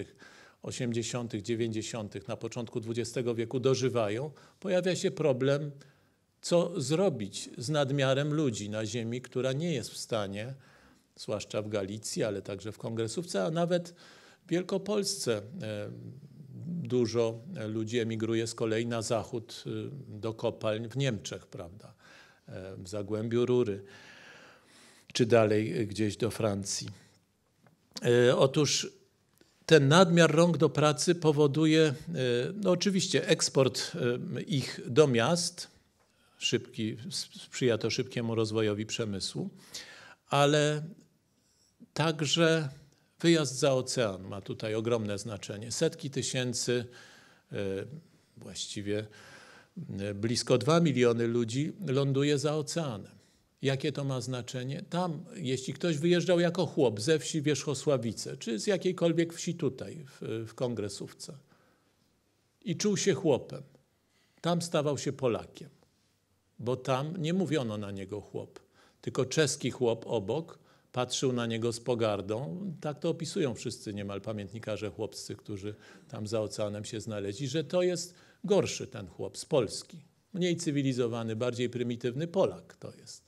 80., 90., na początku XX wieku dożywają, pojawia się problem co zrobić z nadmiarem ludzi na ziemi, która nie jest w stanie, zwłaszcza w Galicji, ale także w Kongresówce, a nawet w Wielkopolsce e, dużo ludzi emigruje z kolei na zachód e, do kopalń w Niemczech, prawda, e, w Zagłębiu Rury, czy dalej gdzieś do Francji. Otóż ten nadmiar rąk do pracy powoduje no oczywiście eksport ich do miast, szybki, sprzyja to szybkiemu rozwojowi przemysłu, ale także wyjazd za ocean ma tutaj ogromne znaczenie. Setki tysięcy, e, właściwie e, blisko 2 miliony ludzi ląduje za oceanem. Jakie to ma znaczenie? Tam, jeśli ktoś wyjeżdżał jako chłop ze wsi Wierzchosławice, czy z jakiejkolwiek wsi tutaj, w, w kongresówce, i czuł się chłopem, tam stawał się Polakiem bo tam nie mówiono na niego chłop, tylko czeski chłop obok patrzył na niego z pogardą. Tak to opisują wszyscy niemal pamiętnikarze chłopscy, którzy tam za oceanem się znaleźli, że to jest gorszy ten chłop z Polski. Mniej cywilizowany, bardziej prymitywny Polak to jest.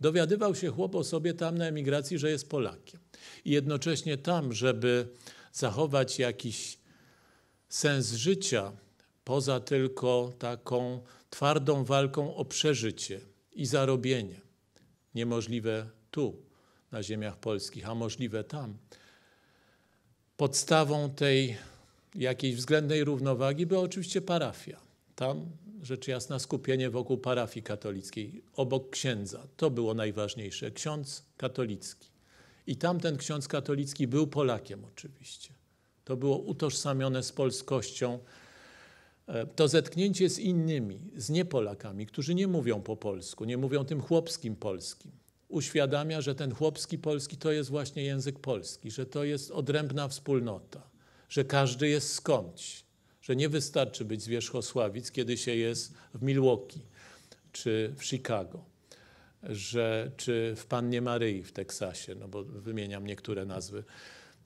Dowiadywał się chłop o sobie tam na emigracji, że jest Polakiem. I jednocześnie tam, żeby zachować jakiś sens życia, poza tylko taką twardą walką o przeżycie i zarobienie. Niemożliwe tu, na ziemiach polskich, a możliwe tam. Podstawą tej jakiejś względnej równowagi była oczywiście parafia. Tam rzecz jasna skupienie wokół parafii katolickiej, obok księdza. To było najważniejsze. Ksiądz katolicki. I tamten ksiądz katolicki był Polakiem oczywiście. To było utożsamione z polskością, E, to zetknięcie z innymi, z niepolakami, którzy nie mówią po polsku, nie mówią tym chłopskim polskim, uświadamia, że ten chłopski polski to jest właśnie język polski, że to jest odrębna wspólnota, że każdy jest skądś, że nie wystarczy być z Wierzchosławic, kiedy się jest w Milwaukee czy w Chicago, że, czy w Pannie Maryi w Teksasie, no bo wymieniam niektóre nazwy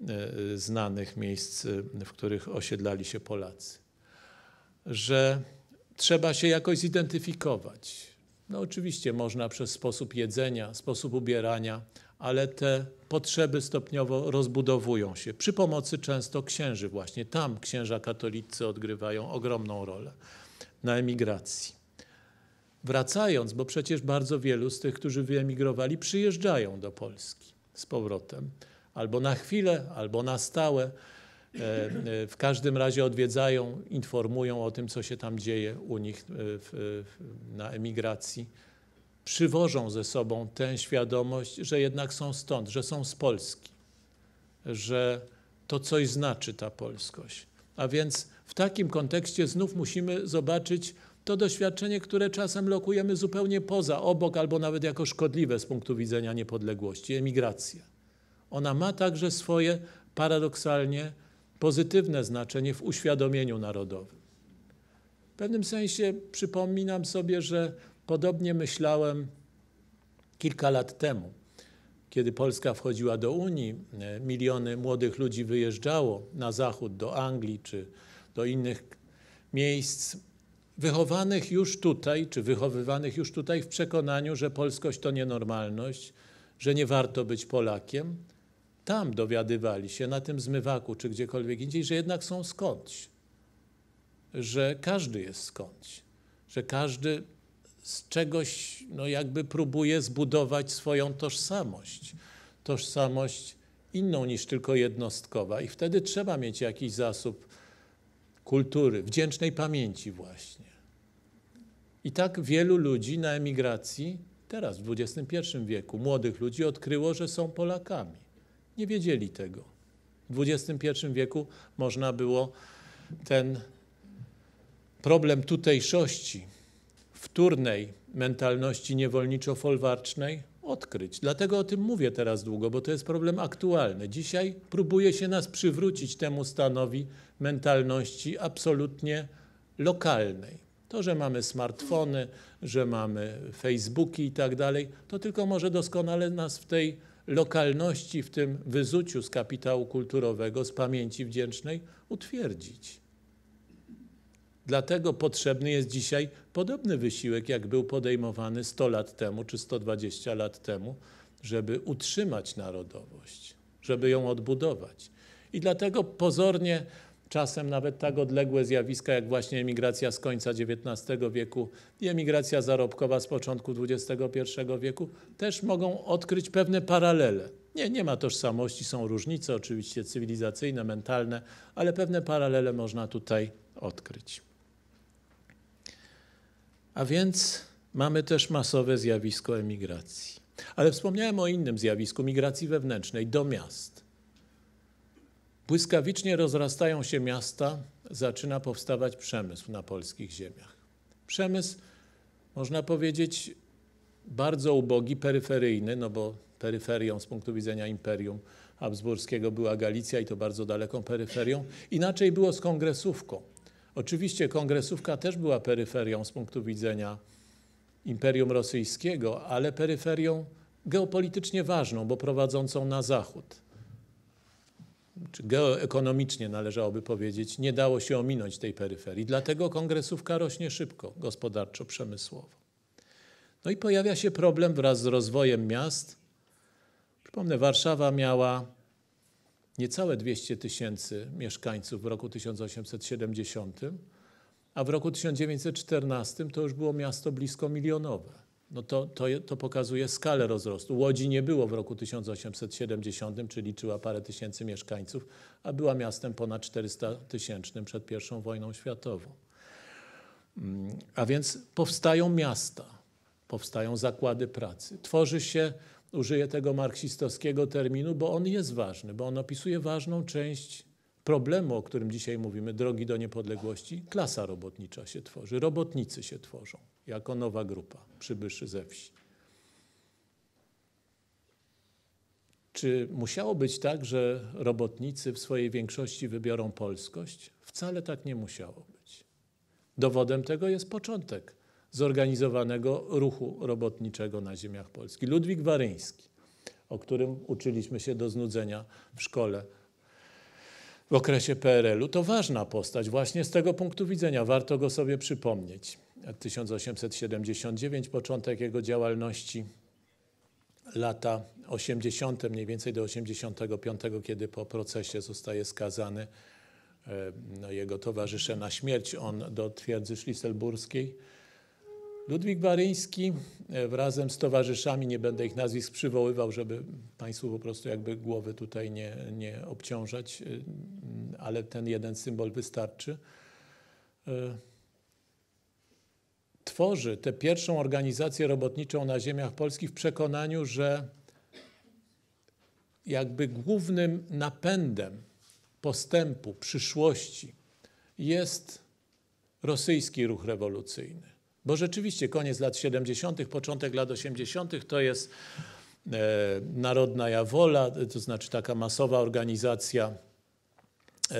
e, e, znanych miejsc, w których osiedlali się Polacy że trzeba się jakoś zidentyfikować. No oczywiście można przez sposób jedzenia, sposób ubierania, ale te potrzeby stopniowo rozbudowują się przy pomocy często księży właśnie. Tam księża katolicy odgrywają ogromną rolę na emigracji. Wracając, bo przecież bardzo wielu z tych, którzy wyemigrowali, przyjeżdżają do Polski z powrotem albo na chwilę, albo na stałe. E, e, w każdym razie odwiedzają, informują o tym, co się tam dzieje u nich e, w, na emigracji. Przywożą ze sobą tę świadomość, że jednak są stąd, że są z Polski, że to coś znaczy ta polskość. A więc w takim kontekście znów musimy zobaczyć to doświadczenie, które czasem lokujemy zupełnie poza, obok albo nawet jako szkodliwe z punktu widzenia niepodległości, emigracja. Ona ma także swoje paradoksalnie pozytywne znaczenie w uświadomieniu narodowym. W pewnym sensie przypominam sobie, że podobnie myślałem kilka lat temu. Kiedy Polska wchodziła do Unii, e, miliony młodych ludzi wyjeżdżało na zachód, do Anglii czy do innych miejsc, wychowanych już tutaj, czy wychowywanych już tutaj w przekonaniu, że polskość to nienormalność, że nie warto być Polakiem, tam dowiadywali się, na tym zmywaku czy gdziekolwiek indziej, że jednak są skądś. Że każdy jest skądś. Że każdy z czegoś no jakby próbuje zbudować swoją tożsamość. Tożsamość inną niż tylko jednostkowa. I wtedy trzeba mieć jakiś zasób kultury, wdzięcznej pamięci właśnie. I tak wielu ludzi na emigracji teraz w XXI wieku, młodych ludzi, odkryło, że są Polakami. Nie wiedzieli tego. W XXI wieku można było ten problem tutejszości, wtórnej mentalności niewolniczo-folwarcznej odkryć. Dlatego o tym mówię teraz długo, bo to jest problem aktualny. Dzisiaj próbuje się nas przywrócić temu stanowi mentalności absolutnie lokalnej. To, że mamy smartfony, że mamy Facebooki i tak dalej, to tylko może doskonale nas w tej lokalności w tym wyzuciu z kapitału kulturowego, z pamięci wdzięcznej utwierdzić. Dlatego potrzebny jest dzisiaj podobny wysiłek, jak był podejmowany 100 lat temu czy 120 lat temu, żeby utrzymać narodowość, żeby ją odbudować. I dlatego pozornie Czasem nawet tak odległe zjawiska jak właśnie emigracja z końca XIX wieku i emigracja zarobkowa z początku XXI wieku też mogą odkryć pewne paralele. Nie, nie ma tożsamości, są różnice oczywiście cywilizacyjne, mentalne, ale pewne paralele można tutaj odkryć. A więc mamy też masowe zjawisko emigracji. Ale wspomniałem o innym zjawisku migracji wewnętrznej do miast. Błyskawicznie rozrastają się miasta, zaczyna powstawać przemysł na polskich ziemiach. Przemysł, można powiedzieć, bardzo ubogi, peryferyjny, no bo peryferią z punktu widzenia imperium habsburskiego była Galicja i to bardzo daleką peryferią. Inaczej było z kongresówką. Oczywiście kongresówka też była peryferią z punktu widzenia imperium rosyjskiego, ale peryferią geopolitycznie ważną, bo prowadzącą na zachód czy geoekonomicznie należałoby powiedzieć, nie dało się ominąć tej peryferii. Dlatego kongresówka rośnie szybko gospodarczo-przemysłowo. No i pojawia się problem wraz z rozwojem miast. Przypomnę, Warszawa miała niecałe 200 tysięcy mieszkańców w roku 1870, a w roku 1914 to już było miasto blisko milionowe no to, to, to pokazuje skalę rozrostu. Łodzi nie było w roku 1870, czyli liczyła parę tysięcy mieszkańców, a była miastem ponad 400 tysięcznym przed I wojną światową. Mm, a więc powstają miasta, powstają zakłady pracy. Tworzy się, użyję tego marksistowskiego terminu, bo on jest ważny, bo on opisuje ważną część problemu, o którym dzisiaj mówimy, drogi do niepodległości, klasa robotnicza się tworzy, robotnicy się tworzą jako nowa grupa przybyszy ze wsi. Czy musiało być tak, że robotnicy w swojej większości wybiorą polskość? Wcale tak nie musiało być. Dowodem tego jest początek zorganizowanego ruchu robotniczego na ziemiach Polski. Ludwik Waryński, o którym uczyliśmy się do znudzenia w szkole w okresie PRL-u, to ważna postać właśnie z tego punktu widzenia. Warto go sobie przypomnieć. 1879, początek jego działalności, lata 80, mniej więcej do 85, kiedy po procesie zostaje skazany. E, no, jego towarzysze na śmierć. On do twierdzy szliselburskiej Ludwik Baryński e, razem z towarzyszami, nie będę ich nazwisk przywoływał, żeby Państwu po prostu jakby głowy tutaj nie, nie obciążać, e, mm, ale ten jeden symbol wystarczy. E, tworzy tę pierwszą organizację robotniczą na ziemiach polskich w przekonaniu, że jakby głównym napędem postępu, przyszłości jest rosyjski ruch rewolucyjny bo rzeczywiście koniec lat 70., początek lat 80. to jest e, Narodna Jawola, to znaczy taka masowa organizacja e, e,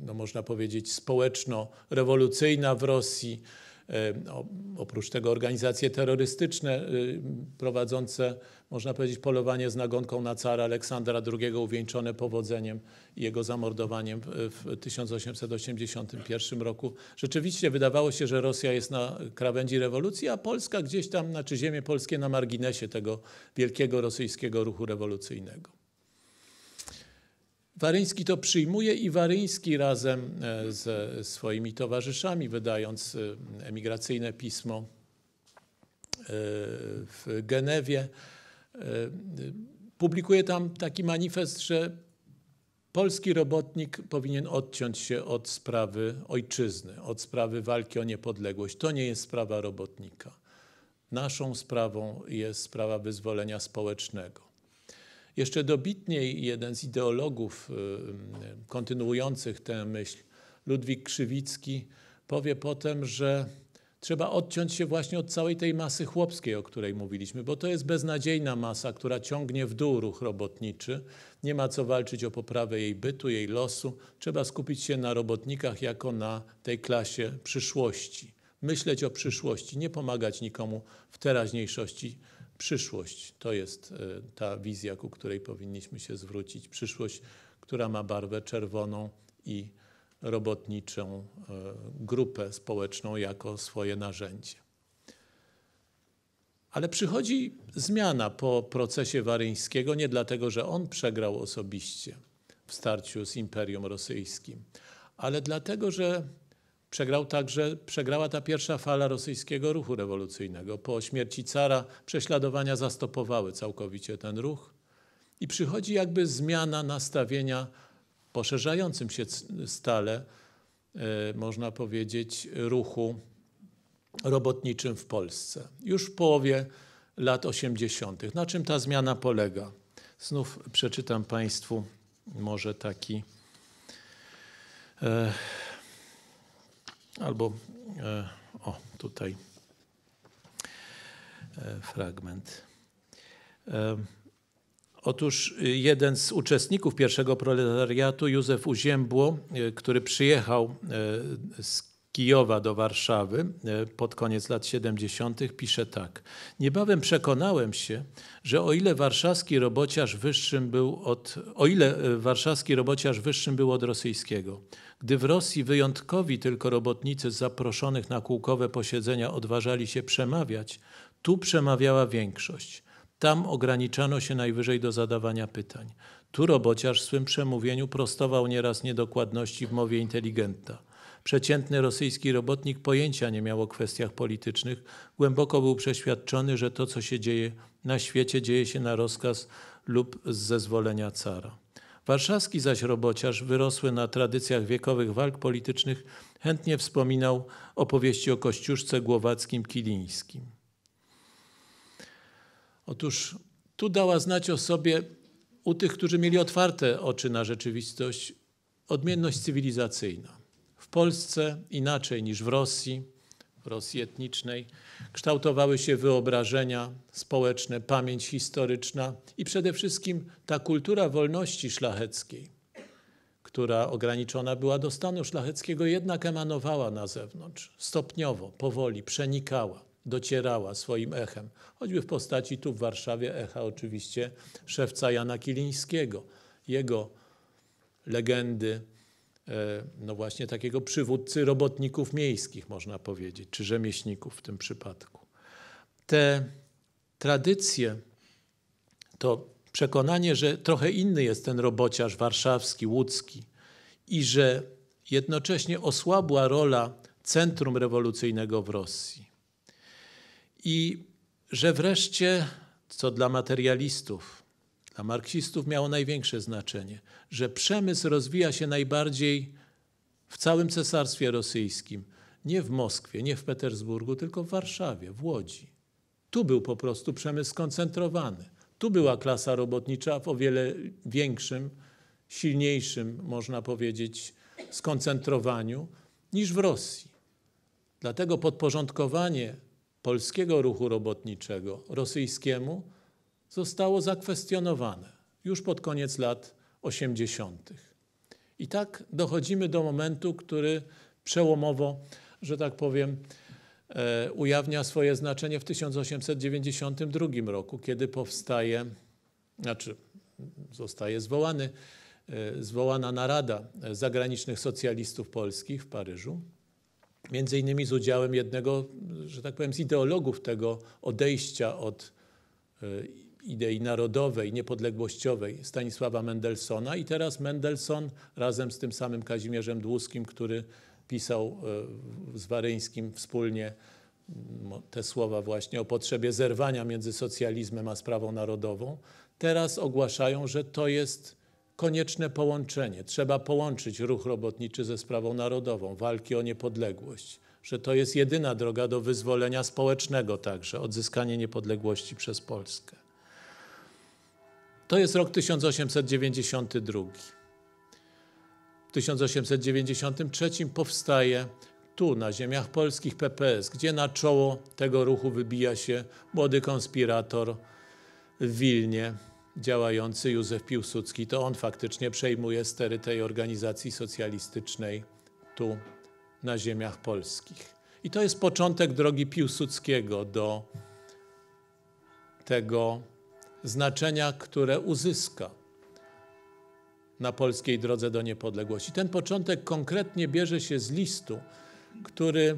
no można powiedzieć społeczno-rewolucyjna w Rosji, Oprócz tego organizacje terrorystyczne y, prowadzące, można powiedzieć, polowanie z nagonką na cara Aleksandra II uwieńczone powodzeniem i jego zamordowaniem w 1881 roku. Rzeczywiście wydawało się, że Rosja jest na krawędzi rewolucji, a Polska gdzieś tam, znaczy ziemie polskie na marginesie tego wielkiego rosyjskiego ruchu rewolucyjnego. Waryński to przyjmuje i Waryński razem e, ze swoimi towarzyszami, wydając e, emigracyjne pismo e, w Genewie, publikuje tam taki manifest, że polski robotnik powinien odciąć się od sprawy ojczyzny, od sprawy walki o niepodległość. To nie jest sprawa robotnika. Naszą sprawą jest sprawa wyzwolenia społecznego. Jeszcze dobitniej jeden z ideologów y, y, kontynuujących tę myśl, Ludwik Krzywicki, powie potem, że trzeba odciąć się właśnie od całej tej masy chłopskiej, o której mówiliśmy, bo to jest beznadziejna masa, która ciągnie w dół ruch robotniczy. Nie ma co walczyć o poprawę jej bytu, jej losu. Trzeba skupić się na robotnikach jako na tej klasie przyszłości. Myśleć o przyszłości, nie pomagać nikomu w teraźniejszości przyszłość. To jest e, ta wizja, ku której powinniśmy się zwrócić. Przyszłość, która ma barwę czerwoną i robotniczą e, grupę społeczną jako swoje narzędzie. Ale przychodzi zmiana po procesie waryńskiego nie dlatego, że on przegrał osobiście w starciu z Imperium Rosyjskim, ale dlatego, że Przegrał także, przegrała ta pierwsza fala rosyjskiego ruchu rewolucyjnego. Po śmierci cara prześladowania zastopowały całkowicie ten ruch i przychodzi jakby zmiana nastawienia poszerzającym się stale, e, można powiedzieć, ruchu robotniczym w Polsce. Już w połowie lat 80. Na czym ta zmiana polega? Znów przeczytam Państwu może taki. E, albo e, o tutaj e, fragment. E, otóż jeden z uczestników pierwszego proletariatu, Józef Uziębło, który przyjechał z Kijowa do Warszawy e, pod koniec lat 70. pisze tak. Niebawem przekonałem się, że o ile warszawski robociarz wyższym był od, o ile e, warszawski robociarz wyższym był od rosyjskiego, gdy w Rosji wyjątkowi tylko robotnicy zaproszonych na kółkowe posiedzenia odważali się przemawiać, tu przemawiała większość. Tam ograniczano się najwyżej do zadawania pytań. Tu robociarz w swym przemówieniu prostował nieraz niedokładności w mowie inteligenta. Przeciętny rosyjski robotnik pojęcia nie miał o kwestiach politycznych. Głęboko był przeświadczony, że to, co się dzieje na świecie, dzieje się na rozkaz lub z zezwolenia cara. Warszawski zaś robociarz, wyrosły na tradycjach wiekowych walk politycznych, chętnie wspominał opowieści o Kościuszce Głowackim Kilińskim. Otóż tu dała znać o sobie u tych, którzy mieli otwarte oczy na rzeczywistość, odmienność cywilizacyjna. Polsce, inaczej niż w Rosji, w Rosji etnicznej, kształtowały się wyobrażenia społeczne, pamięć historyczna i przede wszystkim ta kultura wolności szlacheckiej, która ograniczona była do stanu szlacheckiego, jednak emanowała na zewnątrz, stopniowo, powoli przenikała, docierała swoim echem, choćby w postaci tu w Warszawie echa oczywiście szewca Jana Kilińskiego, jego legendy E, no właśnie takiego przywódcy robotników miejskich, można powiedzieć, czy rzemieślników w tym przypadku. Te tradycje, to przekonanie, że trochę inny jest ten robociarz warszawski, łódzki i że jednocześnie osłabła rola centrum rewolucyjnego w Rosji. I że wreszcie, co dla materialistów, dla marksistów miało największe znaczenie, że przemysł rozwija się najbardziej w całym cesarstwie rosyjskim. Nie w Moskwie, nie w Petersburgu, tylko w Warszawie, w Łodzi. Tu był po prostu przemysł skoncentrowany. Tu była klasa robotnicza w o wiele większym, silniejszym, można powiedzieć, skoncentrowaniu niż w Rosji. Dlatego podporządkowanie polskiego ruchu robotniczego rosyjskiemu zostało zakwestionowane już pod koniec lat 80. I tak dochodzimy do momentu, który przełomowo, że tak powiem, e, ujawnia swoje znaczenie w 1892 roku, kiedy powstaje, znaczy zostaje zwołany, e, zwołana narada zagranicznych socjalistów polskich w Paryżu. Między innymi z udziałem jednego, że tak powiem, z ideologów tego odejścia od e, idei narodowej, niepodległościowej Stanisława Mendelssohna i teraz Mendelssohn razem z tym samym Kazimierzem Dłuskim, który pisał e, z Waryńskim wspólnie te słowa właśnie o potrzebie zerwania między socjalizmem a sprawą narodową, teraz ogłaszają, że to jest konieczne połączenie. Trzeba połączyć ruch robotniczy ze sprawą narodową, walki o niepodległość, że to jest jedyna droga do wyzwolenia społecznego także, odzyskanie niepodległości przez Polskę. To jest rok 1892. W 1893 powstaje tu, na ziemiach polskich, PPS, gdzie na czoło tego ruchu wybija się młody konspirator w Wilnie, działający Józef Piłsudski. To on faktycznie przejmuje stery tej organizacji socjalistycznej tu, na ziemiach polskich. I to jest początek drogi Piłsudskiego do tego znaczenia, które uzyska na polskiej drodze do niepodległości. Ten początek konkretnie bierze się z listu, który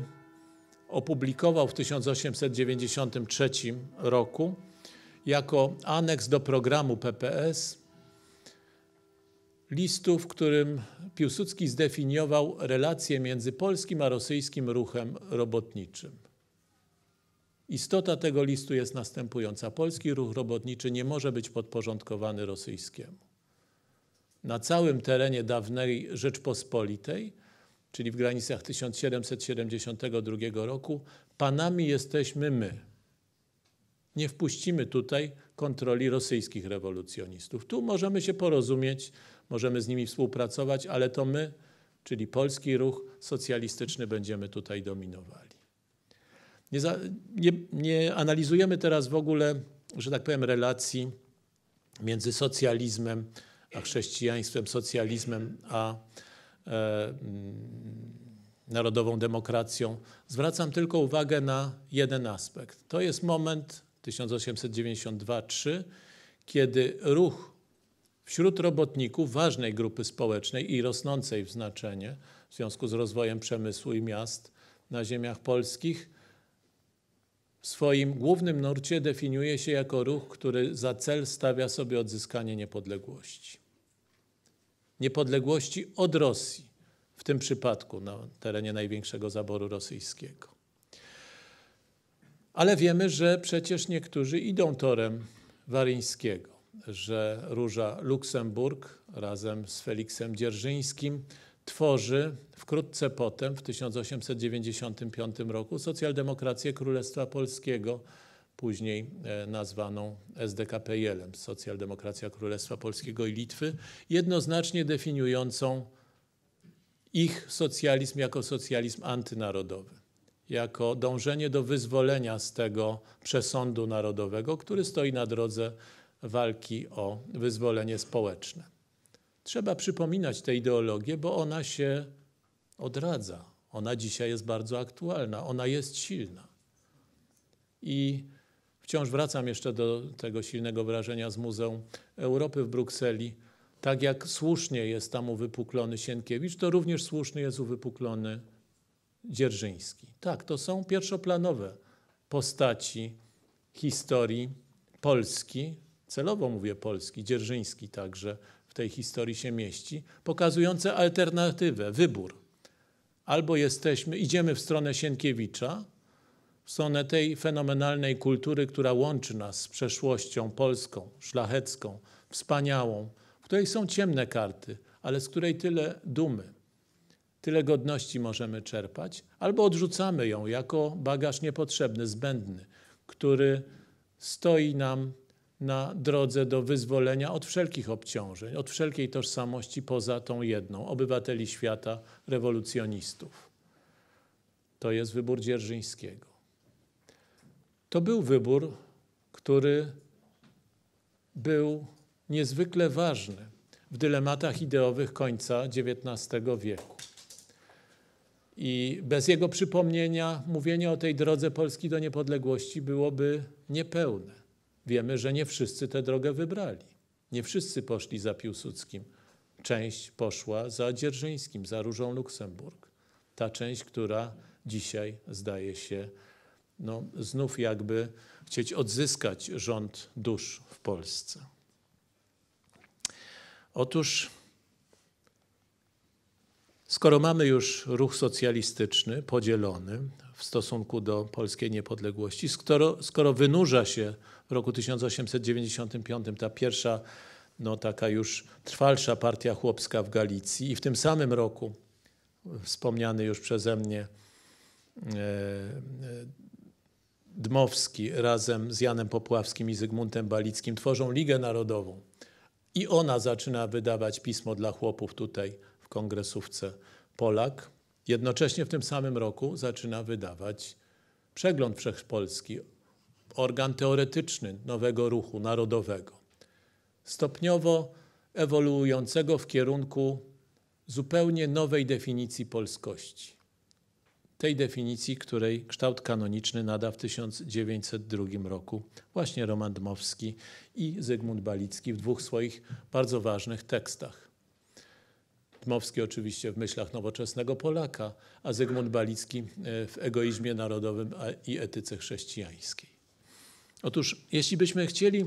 opublikował w 1893 roku jako aneks do programu PPS. Listu, w którym Piłsudski zdefiniował relacje między polskim a rosyjskim ruchem robotniczym. Istota tego listu jest następująca. Polski ruch robotniczy nie może być podporządkowany rosyjskiemu. Na całym terenie dawnej Rzeczpospolitej, czyli w granicach 1772 roku, panami jesteśmy my. Nie wpuścimy tutaj kontroli rosyjskich rewolucjonistów. Tu możemy się porozumieć, możemy z nimi współpracować, ale to my, czyli polski ruch socjalistyczny, będziemy tutaj dominowali. Nie, za, nie, nie analizujemy teraz w ogóle, że tak powiem, relacji między socjalizmem a chrześcijaństwem, socjalizmem a e, mm, narodową demokracją. Zwracam tylko uwagę na jeden aspekt. To jest moment 1892-3, kiedy ruch wśród robotników ważnej grupy społecznej i rosnącej w znaczenie w związku z rozwojem przemysłu i miast na ziemiach polskich w swoim głównym nurcie definiuje się jako ruch, który za cel stawia sobie odzyskanie niepodległości. Niepodległości od Rosji, w tym przypadku na terenie największego zaboru rosyjskiego. Ale wiemy, że przecież niektórzy idą torem Waryńskiego, że Róża Luksemburg razem z Feliksem Dzierżyńskim tworzy wkrótce potem, w 1895 roku, socjaldemokrację Królestwa Polskiego, później e, nazwaną SDKPL-em, Socjaldemokracja Królestwa Polskiego i Litwy, jednoznacznie definiującą ich socjalizm jako socjalizm antynarodowy, jako dążenie do wyzwolenia z tego przesądu narodowego, który stoi na drodze walki o wyzwolenie społeczne. Trzeba przypominać tę ideologię, bo ona się odradza. Ona dzisiaj jest bardzo aktualna, ona jest silna. I wciąż wracam jeszcze do tego silnego wrażenia z Muzeum Europy w Brukseli. Tak jak słusznie jest tam uwypuklony Sienkiewicz, to również słuszny jest uwypuklony Dzierżyński. Tak, to są pierwszoplanowe postaci historii Polski, celowo mówię Polski, Dzierżyński także, tej historii się mieści, pokazujące alternatywę, wybór. Albo jesteśmy, idziemy w stronę Sienkiewicza, w stronę tej fenomenalnej kultury, która łączy nas z przeszłością polską, szlachecką, wspaniałą, w której są ciemne karty, ale z której tyle dumy, tyle godności możemy czerpać, albo odrzucamy ją jako bagaż niepotrzebny, zbędny, który stoi nam na drodze do wyzwolenia od wszelkich obciążeń, od wszelkiej tożsamości poza tą jedną obywateli świata, rewolucjonistów. To jest wybór Dzierżyńskiego. To był wybór, który był niezwykle ważny w dylematach ideowych końca XIX wieku. I bez jego przypomnienia mówienie o tej drodze Polski do niepodległości byłoby niepełne. Wiemy, że nie wszyscy tę drogę wybrali. Nie wszyscy poszli za Piłsudskim. Część poszła za Dzierżyńskim, za Różą Luksemburg. Ta część, która dzisiaj zdaje się no, znów jakby chcieć odzyskać rząd dusz w Polsce. Otóż, skoro mamy już ruch socjalistyczny podzielony w stosunku do polskiej niepodległości, skoro, skoro wynurza się w roku 1895 ta pierwsza, no taka już trwalsza partia chłopska w Galicji i w tym samym roku wspomniany już przeze mnie e, e, Dmowski razem z Janem Popławskim i Zygmuntem Balickim tworzą Ligę Narodową. I ona zaczyna wydawać pismo dla chłopów tutaj w kongresówce Polak. Jednocześnie w tym samym roku zaczyna wydawać przegląd wszechpolski organ teoretyczny nowego ruchu narodowego, stopniowo ewoluującego w kierunku zupełnie nowej definicji polskości. Tej definicji, której kształt kanoniczny nada w 1902 roku właśnie Roman Dmowski i Zygmunt Balicki w dwóch swoich bardzo ważnych tekstach. Dmowski oczywiście w myślach nowoczesnego Polaka, a Zygmunt Balicki e, w egoizmie narodowym i etyce chrześcijańskiej. Otóż, jeśli byśmy chcieli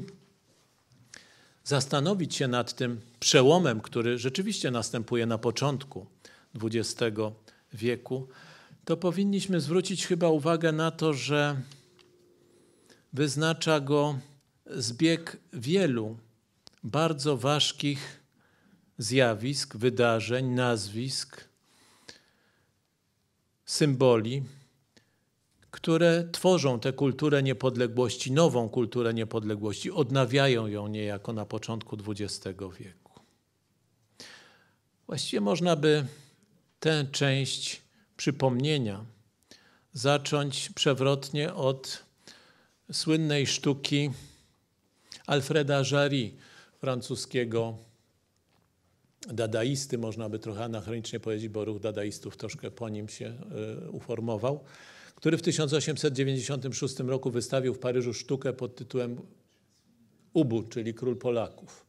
zastanowić się nad tym przełomem, który rzeczywiście następuje na początku XX wieku, to powinniśmy zwrócić chyba uwagę na to, że wyznacza go zbieg wielu bardzo ważkich zjawisk, wydarzeń, nazwisk, symboli, które tworzą tę kulturę niepodległości, nową kulturę niepodległości, odnawiają ją niejako na początku XX wieku. Właściwie można by tę część przypomnienia zacząć przewrotnie od słynnej sztuki Alfreda Jarry, francuskiego dadaisty, można by trochę anachronicznie powiedzieć, bo ruch dadaistów troszkę po nim się e, uformował który w 1896 roku wystawił w Paryżu sztukę pod tytułem Ubu, czyli Król Polaków.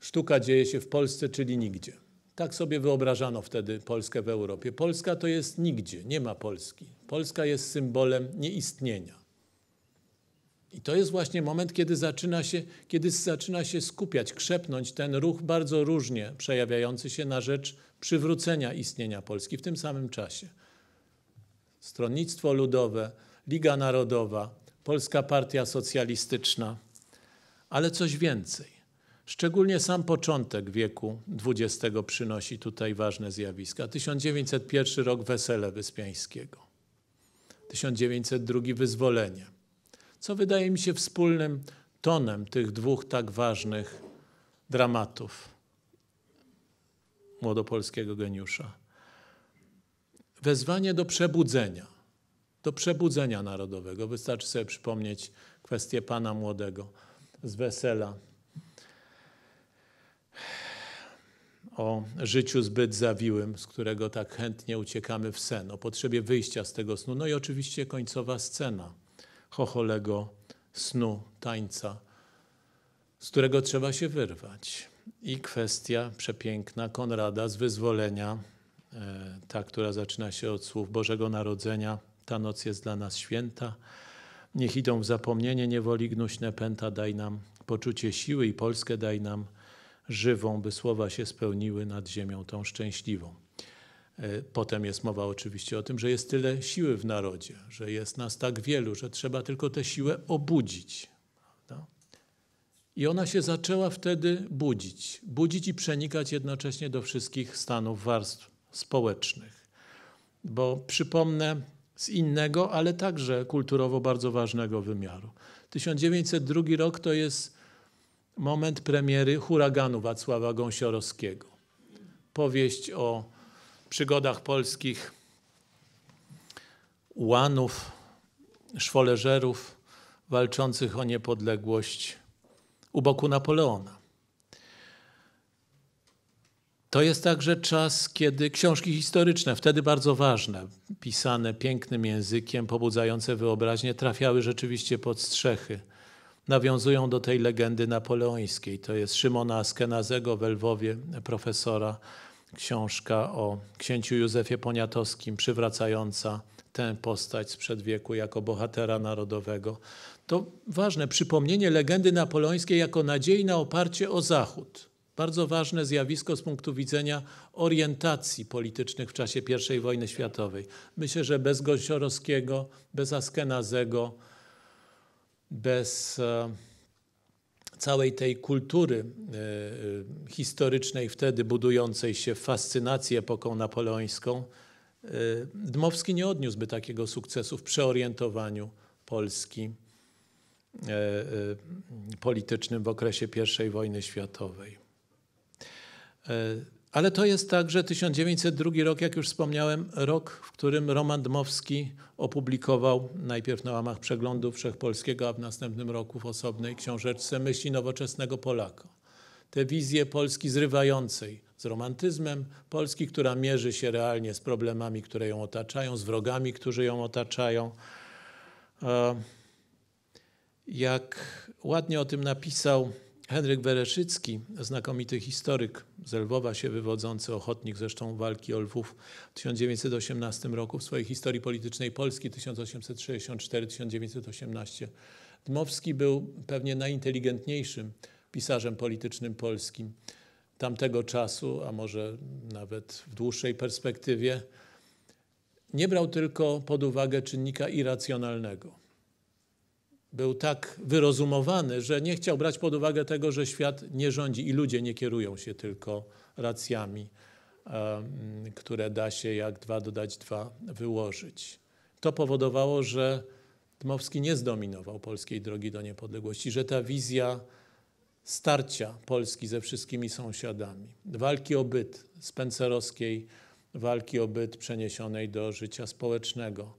Sztuka dzieje się w Polsce, czyli nigdzie. Tak sobie wyobrażano wtedy Polskę w Europie. Polska to jest nigdzie, nie ma Polski. Polska jest symbolem nieistnienia. I to jest właśnie moment, kiedy zaczyna się, kiedy zaczyna się skupiać, krzepnąć ten ruch bardzo różnie przejawiający się na rzecz przywrócenia istnienia Polski w tym samym czasie. Stronnictwo Ludowe, Liga Narodowa, Polska Partia Socjalistyczna, ale coś więcej. Szczególnie sam początek wieku XX przynosi tutaj ważne zjawiska. 1901 rok Wesele Wyspiańskiego, 1902 Wyzwolenie, co wydaje mi się wspólnym tonem tych dwóch tak ważnych dramatów młodopolskiego geniusza wezwanie do przebudzenia, do przebudzenia narodowego. Wystarczy sobie przypomnieć kwestię pana młodego z wesela o życiu zbyt zawiłym, z którego tak chętnie uciekamy w sen, o potrzebie wyjścia z tego snu. No i oczywiście końcowa scena chocholego snu, tańca, z którego trzeba się wyrwać. I kwestia przepiękna Konrada z wyzwolenia E, ta, która zaczyna się od słów Bożego Narodzenia. Ta noc jest dla nas święta. Niech idą w zapomnienie niewoli gnuśne pęta, daj nam poczucie siły i Polskę daj nam żywą, by słowa się spełniły nad ziemią tą szczęśliwą. E, potem jest mowa oczywiście o tym, że jest tyle siły w narodzie, że jest nas tak wielu, że trzeba tylko tę siłę obudzić. I ona się zaczęła wtedy budzić, budzić i przenikać jednocześnie do wszystkich stanów warstw społecznych. Bo przypomnę z innego, ale także kulturowo bardzo ważnego wymiaru. 1902 rok to jest moment premiery huraganu Wacława Gąsiorowskiego. Powieść o przygodach polskich ułanów, szwoleżerów walczących o niepodległość u boku Napoleona. To jest także czas, kiedy książki historyczne, wtedy bardzo ważne, pisane pięknym językiem, pobudzające wyobraźnię, trafiały rzeczywiście pod strzechy. Nawiązują do tej legendy napoleońskiej. To jest Szymona Askenazego w Lwowie, profesora, książka o księciu Józefie Poniatowskim, przywracająca tę postać sprzed wieku jako bohatera narodowego. To ważne przypomnienie legendy napoleońskiej jako nadziei na oparcie o Zachód. Bardzo ważne zjawisko z punktu widzenia orientacji politycznych w czasie I wojny światowej. Myślę, że bez Goziorowskiego, bez Askenazego, bez e, całej tej kultury e, e, historycznej wtedy budującej się w fascynacji epoką napoleońską, Dmowski nie odniósłby takiego sukcesu w przeorientowaniu Polski politycznym w okresie I wojny światowej. E, ale to jest także 1902 rok, jak już wspomniałem, rok, w którym Roman Dmowski opublikował najpierw na łamach przeglądu wszechpolskiego, a w następnym roku w osobnej książeczce Myśli nowoczesnego Polaka. Te wizje Polski zrywającej z romantyzmem, Polski, która mierzy się realnie z problemami, które ją otaczają, z wrogami, którzy ją otaczają. E, jak ładnie o tym napisał Henryk Bereszycki, znakomity historyk z Lwowa się wywodzący, ochotnik zresztą walki o Lwów w 1918 roku w swojej historii politycznej Polski 1864-1918. Dmowski był pewnie najinteligentniejszym pisarzem politycznym polskim tamtego czasu, a może nawet w dłuższej perspektywie. Nie brał tylko pod uwagę czynnika irracjonalnego był tak wyrozumowany, że nie chciał brać pod uwagę tego, że świat nie rządzi i ludzie nie kierują się tylko racjami, które da się jak dwa dodać dwa wyłożyć. To powodowało, że Dmowski nie zdominował polskiej drogi do niepodległości, że ta wizja starcia Polski ze wszystkimi sąsiadami, walki o byt z walki o byt przeniesionej do życia społecznego,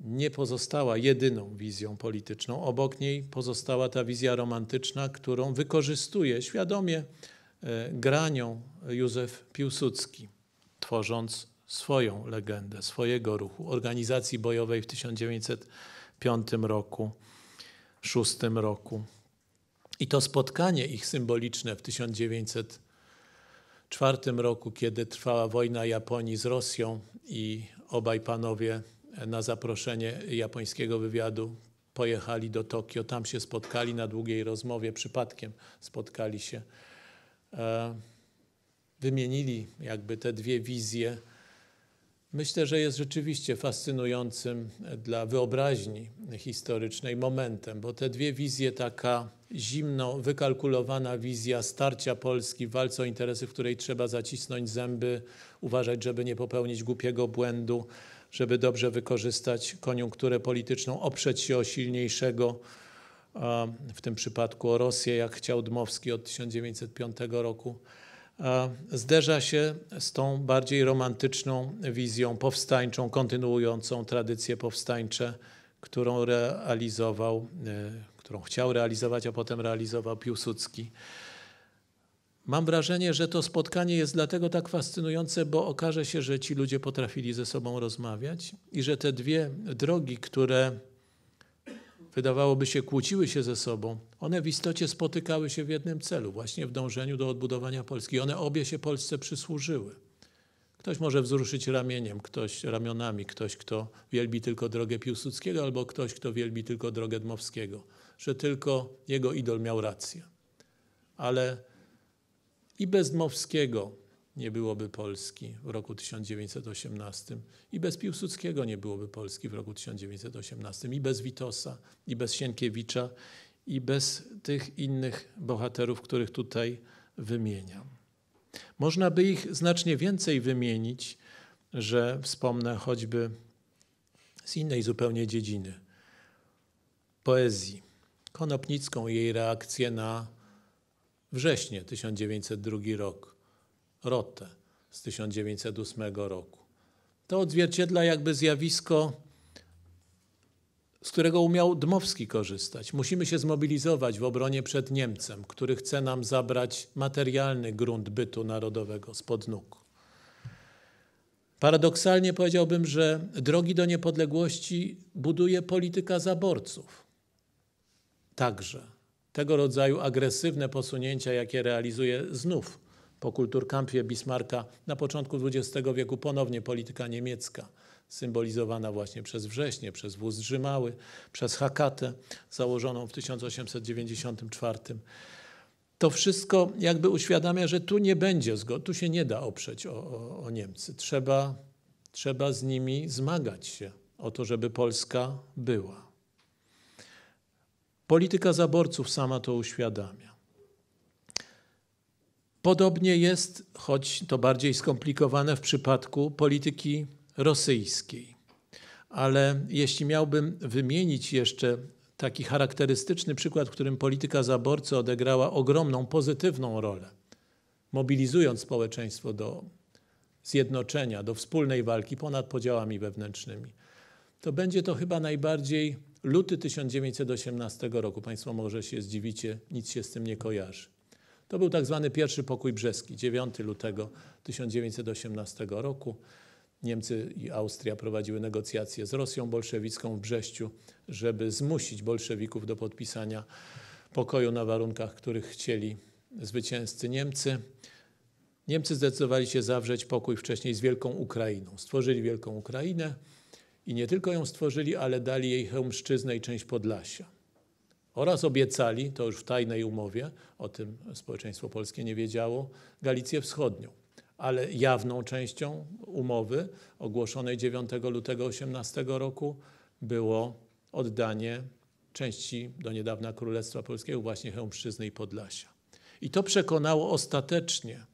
nie pozostała jedyną wizją polityczną. Obok niej pozostała ta wizja romantyczna, którą wykorzystuje świadomie e, granią Józef Piłsudski, tworząc swoją legendę, swojego ruchu, organizacji bojowej w 1905 roku, 6 roku. I to spotkanie ich symboliczne w 1904 roku, kiedy trwała wojna Japonii z Rosją i obaj panowie na zaproszenie japońskiego wywiadu pojechali do Tokio, tam się spotkali na długiej rozmowie, przypadkiem spotkali się. E, wymienili jakby te dwie wizje. Myślę, że jest rzeczywiście fascynującym dla wyobraźni historycznej momentem, bo te dwie wizje, taka zimno wykalkulowana wizja starcia Polski, walce o interesy, w której trzeba zacisnąć zęby, uważać, żeby nie popełnić głupiego błędu, żeby dobrze wykorzystać koniunkturę polityczną, oprzeć się o silniejszego, w tym przypadku o Rosję, jak chciał Dmowski od 1905 roku, zderza się z tą bardziej romantyczną wizją powstańczą, kontynuującą tradycje powstańcze, którą realizował, e, którą chciał realizować, a potem realizował Piłsudski. Mam wrażenie, że to spotkanie jest dlatego tak fascynujące, bo okaże się, że ci ludzie potrafili ze sobą rozmawiać i że te dwie drogi, które wydawałoby się kłóciły się ze sobą, one w istocie spotykały się w jednym celu, właśnie w dążeniu do odbudowania Polski. One obie się Polsce przysłużyły. Ktoś może wzruszyć ramieniem, ktoś ramionami, ktoś, kto wielbi tylko drogę Piłsudskiego albo ktoś, kto wielbi tylko drogę Dmowskiego, że tylko jego idol miał rację. Ale i bez Dmowskiego nie byłoby Polski w roku 1918, i bez Piłsudskiego nie byłoby Polski w roku 1918, i bez Witosa, i bez Sienkiewicza, i bez tych innych bohaterów, których tutaj wymieniam. Można by ich znacznie więcej wymienić, że wspomnę choćby z innej zupełnie dziedziny poezji. Konopnicką i jej reakcję na Wrześnie 1902 rok, Rotte z 1908 roku. To odzwierciedla jakby zjawisko, z którego umiał Dmowski korzystać. Musimy się zmobilizować w obronie przed Niemcem, który chce nam zabrać materialny grunt bytu narodowego spod nóg. Paradoksalnie powiedziałbym, że drogi do niepodległości buduje polityka zaborców. Także tego rodzaju agresywne posunięcia, jakie realizuje znów po kulturkampie Bismarcka na początku XX wieku ponownie polityka niemiecka, symbolizowana właśnie przez Wrześnie, przez Wóz Drzymały, przez Hakatę założoną w 1894. To wszystko jakby uświadamia, że tu nie będzie zgody, tu się nie da oprzeć o, o, o Niemcy. Trzeba, trzeba z nimi zmagać się o to, żeby Polska była. Polityka zaborców sama to uświadamia. Podobnie jest, choć to bardziej skomplikowane w przypadku polityki rosyjskiej. Ale jeśli miałbym wymienić jeszcze taki charakterystyczny przykład, w którym polityka zaborcy odegrała ogromną pozytywną rolę, mobilizując społeczeństwo do zjednoczenia, do wspólnej walki ponad podziałami wewnętrznymi, to będzie to chyba najbardziej Luty 1918 roku, Państwo może się zdziwicie, nic się z tym nie kojarzy. To był tak zwany pierwszy pokój brzeski, 9 lutego 1918 roku. Niemcy i Austria prowadziły negocjacje z Rosją bolszewicką w Brześciu, żeby zmusić bolszewików do podpisania pokoju na warunkach, których chcieli zwycięzcy Niemcy. Niemcy zdecydowali się zawrzeć pokój wcześniej z Wielką Ukrainą. Stworzyli Wielką Ukrainę, i nie tylko ją stworzyli, ale dali jej hełmszczyznę i część Podlasia. Oraz obiecali, to już w tajnej umowie, o tym społeczeństwo polskie nie wiedziało, Galicję Wschodnią. Ale jawną częścią umowy ogłoszonej 9 lutego 18 roku było oddanie części do niedawna Królestwa Polskiego, właśnie hełmszczyzny i Podlasia. I to przekonało ostatecznie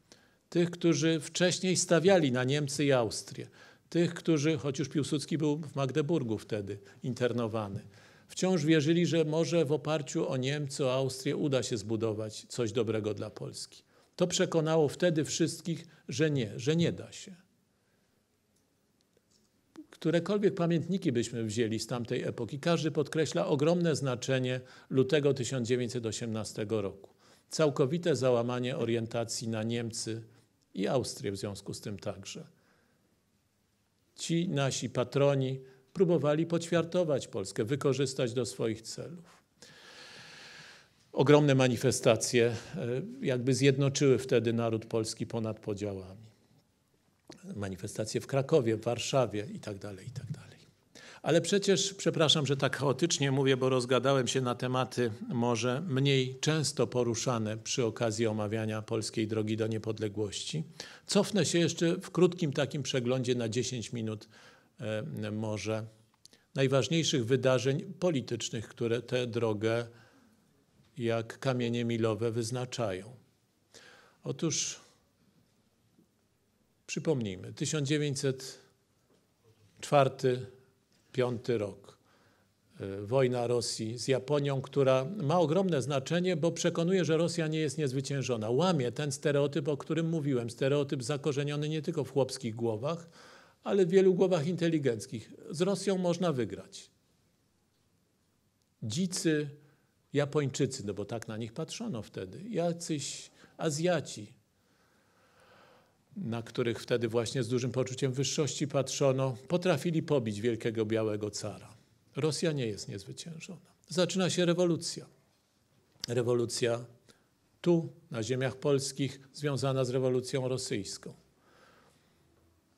tych, którzy wcześniej stawiali na Niemcy i Austrię, tych, którzy, choć już Piłsudski był w Magdeburgu wtedy internowany, wciąż wierzyli, że może w oparciu o Niemcy, o Austrię uda się zbudować coś dobrego dla Polski. To przekonało wtedy wszystkich, że nie, że nie da się. Którekolwiek pamiętniki byśmy wzięli z tamtej epoki, każdy podkreśla ogromne znaczenie lutego 1918 roku. Całkowite załamanie orientacji na Niemcy i Austrię w związku z tym także ci nasi patroni próbowali poćwiartować Polskę, wykorzystać do swoich celów. Ogromne manifestacje e, jakby zjednoczyły wtedy naród polski ponad podziałami. Manifestacje w Krakowie, w Warszawie itd. Tak itd. Tak ale przecież, przepraszam, że tak chaotycznie mówię, bo rozgadałem się na tematy może mniej często poruszane przy okazji omawiania polskiej drogi do niepodległości. Cofnę się jeszcze w krótkim takim przeglądzie na 10 minut e, może najważniejszych wydarzeń politycznych, które tę drogę jak kamienie milowe wyznaczają. Otóż przypomnijmy, 1904 piąty rok. E, wojna Rosji z Japonią, która ma ogromne znaczenie, bo przekonuje, że Rosja nie jest niezwyciężona. Łamie ten stereotyp, o którym mówiłem, stereotyp zakorzeniony nie tylko w chłopskich głowach, ale w wielu głowach inteligenckich. Z Rosją można wygrać. Dzicy Japończycy, no bo tak na nich patrzono wtedy, jacyś Azjaci, na których wtedy właśnie z dużym poczuciem wyższości patrzono, potrafili pobić wielkiego białego cara. Rosja nie jest niezwyciężona. Zaczyna się rewolucja. Rewolucja tu, na ziemiach polskich, związana z rewolucją rosyjską.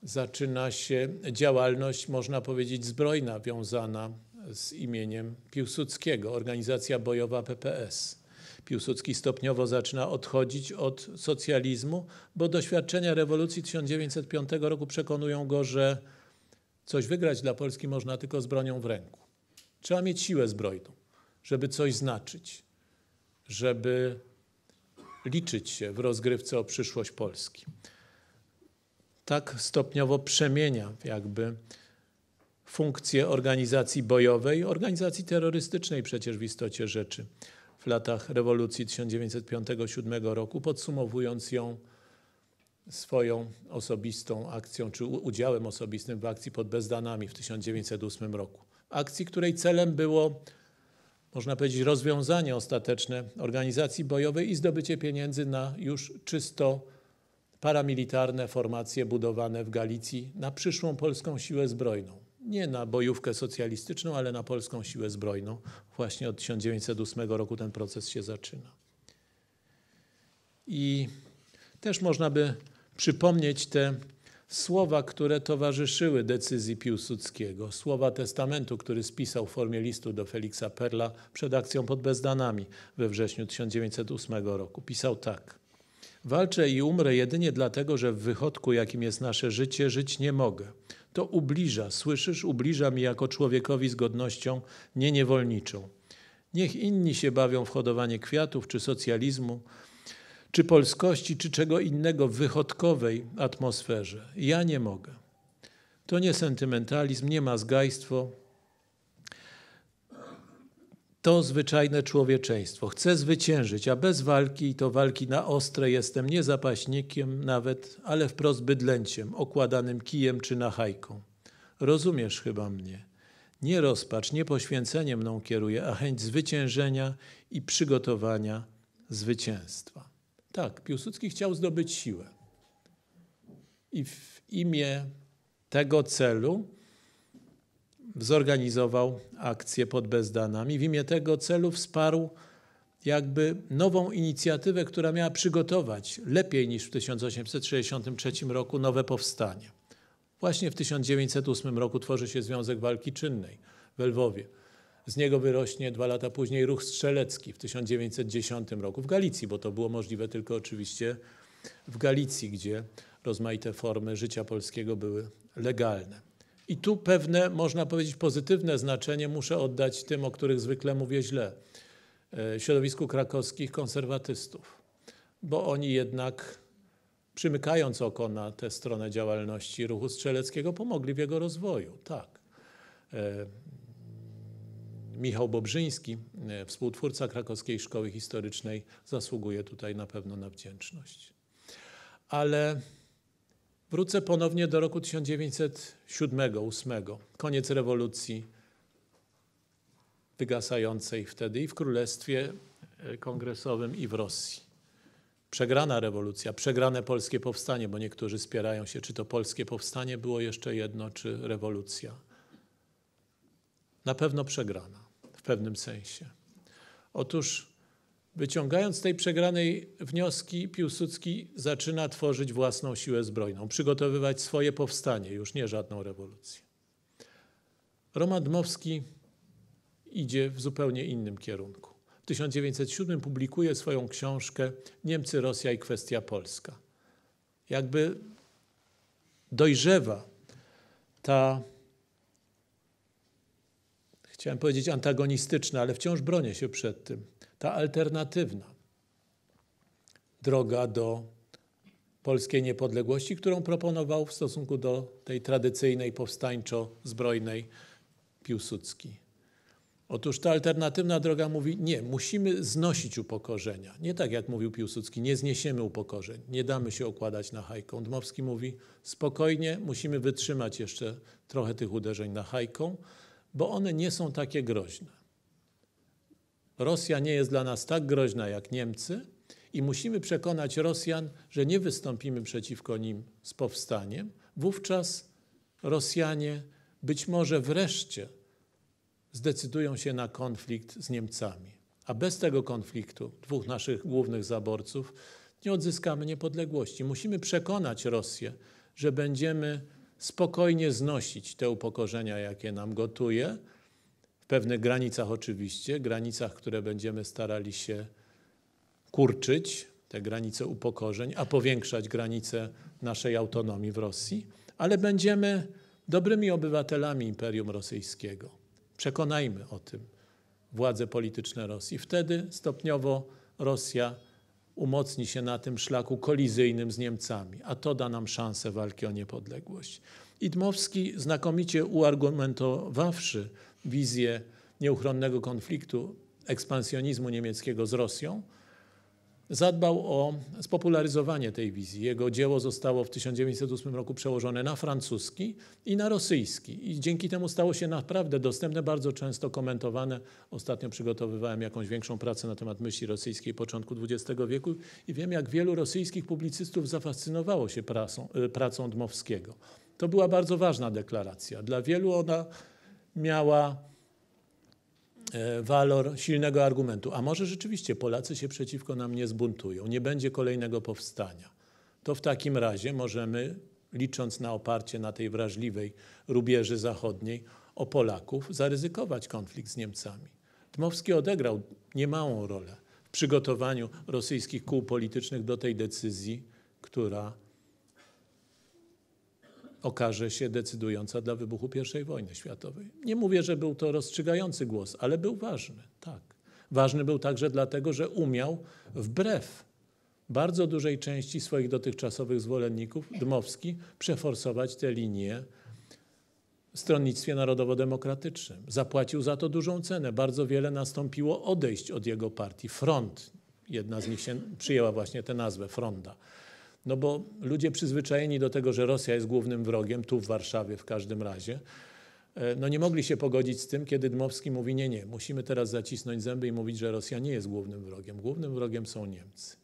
Zaczyna się działalność, można powiedzieć, zbrojna, wiązana z imieniem Piłsudskiego, organizacja bojowa PPS. Piłsudski stopniowo zaczyna odchodzić od socjalizmu, bo doświadczenia rewolucji 1905 roku przekonują go, że coś wygrać dla Polski można tylko z bronią w ręku. Trzeba mieć siłę zbrojną, żeby coś znaczyć, żeby liczyć się w rozgrywce o przyszłość Polski. Tak stopniowo przemienia jakby funkcję organizacji bojowej, organizacji terrorystycznej przecież w istocie rzeczy w latach rewolucji 1905-1907 roku, podsumowując ją swoją osobistą akcją czy udziałem osobistym w akcji pod Bezdanami w 1908 roku. Akcji, której celem było, można powiedzieć, rozwiązanie ostateczne organizacji bojowej i zdobycie pieniędzy na już czysto paramilitarne formacje budowane w Galicji na przyszłą polską siłę zbrojną nie na bojówkę socjalistyczną, ale na polską siłę zbrojną. Właśnie od 1908 roku ten proces się zaczyna. I też można by przypomnieć te słowa, które towarzyszyły decyzji Piłsudskiego, słowa testamentu, który spisał w formie listu do Feliksa Perla przed akcją pod Bezdanami we wrześniu 1908 roku. Pisał tak. Walczę i umrę jedynie dlatego, że w wychodku, jakim jest nasze życie, żyć nie mogę to ubliża, słyszysz, ubliża mi jako człowiekowi z godnością nie niewolniczą. Niech inni się bawią w hodowanie kwiatów czy socjalizmu, czy polskości, czy czego innego w wychodkowej atmosferze. Ja nie mogę. To nie sentymentalizm, nie mazgajstwo, to zwyczajne człowieczeństwo. Chcę zwyciężyć, a bez walki, i to walki na ostre, jestem nie zapaśnikiem nawet, ale wprost bydlęciem, okładanym kijem czy nachajką. Rozumiesz chyba mnie. Nie rozpacz, nie poświęcenie mną kieruje, a chęć zwyciężenia i przygotowania zwycięstwa. Tak, Piłsudski chciał zdobyć siłę. I w imię tego celu zorganizował akcję pod Bezdanami. W imię tego celu wsparł jakby nową inicjatywę, która miała przygotować lepiej niż w 1863 roku nowe powstanie. Właśnie w 1908 roku tworzy się Związek Walki Czynnej w Lwowie. Z niego wyrośnie dwa lata później ruch strzelecki w 1910 roku w Galicji, bo to było możliwe tylko oczywiście w Galicji, gdzie rozmaite formy życia polskiego były legalne. I tu pewne, można powiedzieć, pozytywne znaczenie muszę oddać tym, o których zwykle mówię źle, e, środowisku krakowskich konserwatystów, bo oni jednak, przymykając oko na tę stronę działalności ruchu strzeleckiego, pomogli w jego rozwoju. Tak. E, Michał Bobrzyński, e, współtwórca Krakowskiej Szkoły Historycznej, zasługuje tutaj na pewno na wdzięczność. Ale Wrócę ponownie do roku 1907-8, koniec rewolucji wygasającej wtedy i w Królestwie e, Kongresowym i w Rosji. Przegrana rewolucja, przegrane polskie powstanie, bo niektórzy spierają się, czy to polskie powstanie było jeszcze jedno, czy rewolucja. Na pewno przegrana w pewnym sensie. Otóż Wyciągając z tej przegranej wnioski, Piłsudski zaczyna tworzyć własną siłę zbrojną, przygotowywać swoje powstanie, już nie żadną rewolucję. Roman Dmowski idzie w zupełnie innym kierunku. W 1907 publikuje swoją książkę Niemcy, Rosja i kwestia polska. Jakby dojrzewa ta, chciałem powiedzieć antagonistyczna, ale wciąż bronię się przed tym, ta alternatywna droga do polskiej niepodległości, którą proponował w stosunku do tej tradycyjnej powstańczo-zbrojnej Piłsudski. Otóż ta alternatywna droga mówi, nie, musimy znosić upokorzenia. Nie tak jak mówił Piłsudski, nie zniesiemy upokorzeń, nie damy się okładać na hajką. Dmowski mówi, spokojnie, musimy wytrzymać jeszcze trochę tych uderzeń na hajką, bo one nie są takie groźne. Rosja nie jest dla nas tak groźna jak Niemcy i musimy przekonać Rosjan, że nie wystąpimy przeciwko nim z powstaniem. Wówczas Rosjanie być może wreszcie zdecydują się na konflikt z Niemcami. A bez tego konfliktu dwóch naszych głównych zaborców nie odzyskamy niepodległości. Musimy przekonać Rosję, że będziemy spokojnie znosić te upokorzenia, jakie nam gotuje, pewnych granicach oczywiście, granicach, które będziemy starali się kurczyć, te granice upokorzeń, a powiększać granice naszej autonomii w Rosji, ale będziemy dobrymi obywatelami Imperium Rosyjskiego. Przekonajmy o tym władze polityczne Rosji. Wtedy stopniowo Rosja umocni się na tym szlaku kolizyjnym z Niemcami, a to da nam szansę walki o niepodległość. Idmowski znakomicie uargumentowawszy wizję nieuchronnego konfliktu, ekspansjonizmu niemieckiego z Rosją, zadbał o spopularyzowanie tej wizji. Jego dzieło zostało w 1908 roku przełożone na francuski i na rosyjski. I dzięki temu stało się naprawdę dostępne, bardzo często komentowane. Ostatnio przygotowywałem jakąś większą pracę na temat myśli rosyjskiej początku XX wieku i wiem, jak wielu rosyjskich publicystów zafascynowało się prasą, y, pracą Dmowskiego. To była bardzo ważna deklaracja. Dla wielu ona miała e, walor silnego argumentu. A może rzeczywiście Polacy się przeciwko nam nie zbuntują, nie będzie kolejnego powstania. To w takim razie możemy, licząc na oparcie na tej wrażliwej rubieży zachodniej o Polaków, zaryzykować konflikt z Niemcami. Dmowski odegrał niemałą rolę w przygotowaniu rosyjskich kół politycznych do tej decyzji, która okaże się decydująca dla wybuchu I wojny światowej. Nie mówię, że był to rozstrzygający głos, ale był ważny, tak. Ważny był także dlatego, że umiał wbrew bardzo dużej części swoich dotychczasowych zwolenników Dmowski przeforsować tę linię w stronnictwie narodowo-demokratycznym. Zapłacił za to dużą cenę. Bardzo wiele nastąpiło odejść od jego partii. Front, jedna z nich się przyjęła właśnie tę nazwę, Fronda. No bo ludzie przyzwyczajeni do tego, że Rosja jest głównym wrogiem, tu w Warszawie w każdym razie, e, no nie mogli się pogodzić z tym, kiedy Dmowski mówi: Nie, nie, musimy teraz zacisnąć zęby i mówić, że Rosja nie jest głównym wrogiem. Głównym wrogiem są Niemcy.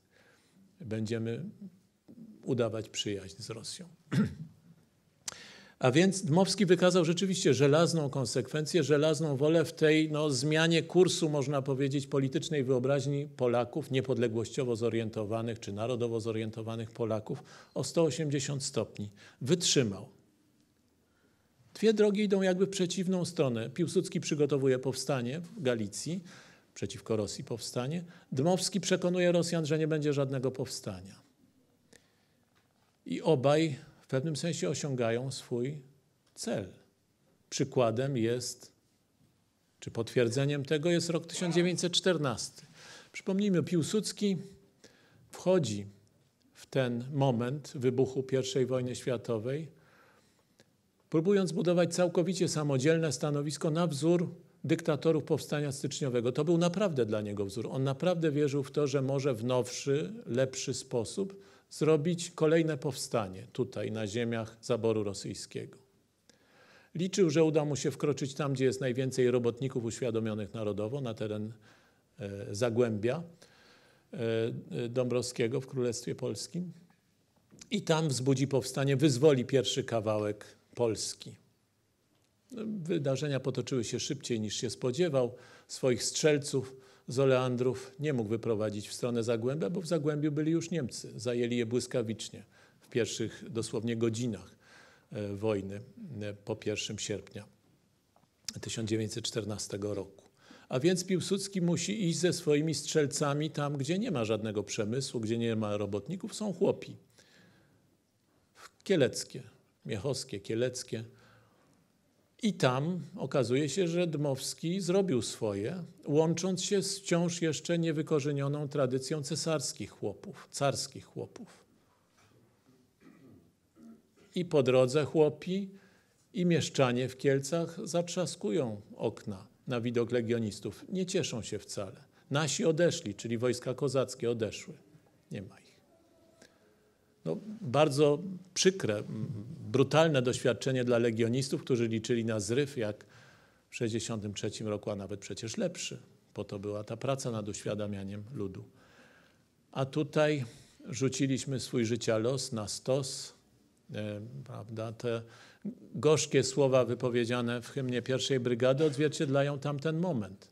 Będziemy udawać przyjaźń z Rosją. [clears throat] A więc Dmowski wykazał rzeczywiście żelazną konsekwencję, żelazną wolę w tej no, zmianie kursu, można powiedzieć, politycznej wyobraźni Polaków, niepodległościowo zorientowanych czy narodowo zorientowanych Polaków o 180 stopni. Wytrzymał. Dwie drogi idą jakby w przeciwną stronę. Piłsudski przygotowuje powstanie w Galicji, przeciwko Rosji powstanie. Dmowski przekonuje Rosjan, że nie będzie żadnego powstania. I obaj w pewnym sensie osiągają swój cel. Przykładem jest, czy potwierdzeniem tego jest rok 1914. Przypomnijmy, Piłsudski wchodzi w ten moment wybuchu I wojny światowej, próbując budować całkowicie samodzielne stanowisko na wzór dyktatorów powstania styczniowego. To był naprawdę dla niego wzór. On naprawdę wierzył w to, że może w nowszy, lepszy sposób zrobić kolejne powstanie tutaj, na ziemiach zaboru rosyjskiego. Liczył, że uda mu się wkroczyć tam, gdzie jest najwięcej robotników uświadomionych narodowo, na teren e, Zagłębia e, e, Dąbrowskiego w Królestwie Polskim. I tam wzbudzi powstanie, wyzwoli pierwszy kawałek Polski. No, wydarzenia potoczyły się szybciej niż się spodziewał. Swoich strzelców z Oleandrów nie mógł wyprowadzić w stronę Zagłębia, bo w Zagłębiu byli już Niemcy. Zajęli je błyskawicznie w pierwszych dosłownie godzinach e, wojny e, po 1 sierpnia 1914 roku. A więc Piłsudski musi iść ze swoimi strzelcami tam, gdzie nie ma żadnego przemysłu, gdzie nie ma robotników, są chłopi. Kieleckie, Miechowskie, Kieleckie – i tam okazuje się, że Dmowski zrobił swoje, łącząc się z wciąż jeszcze niewykorzenioną tradycją cesarskich chłopów, carskich chłopów. I po drodze chłopi i mieszczanie w Kielcach zatrzaskują okna na widok legionistów. Nie cieszą się wcale. Nasi odeszli, czyli wojska kozackie odeszły. Nie ma ich no, bardzo przykre, brutalne doświadczenie dla legionistów, którzy liczyli na zryw jak w 1963 roku, a nawet przecież lepszy. Po to była ta praca nad uświadamianiem ludu. A tutaj rzuciliśmy swój życia los na stos, e, prawda? Te gorzkie słowa wypowiedziane w hymnie pierwszej brygady odzwierciedlają tamten moment.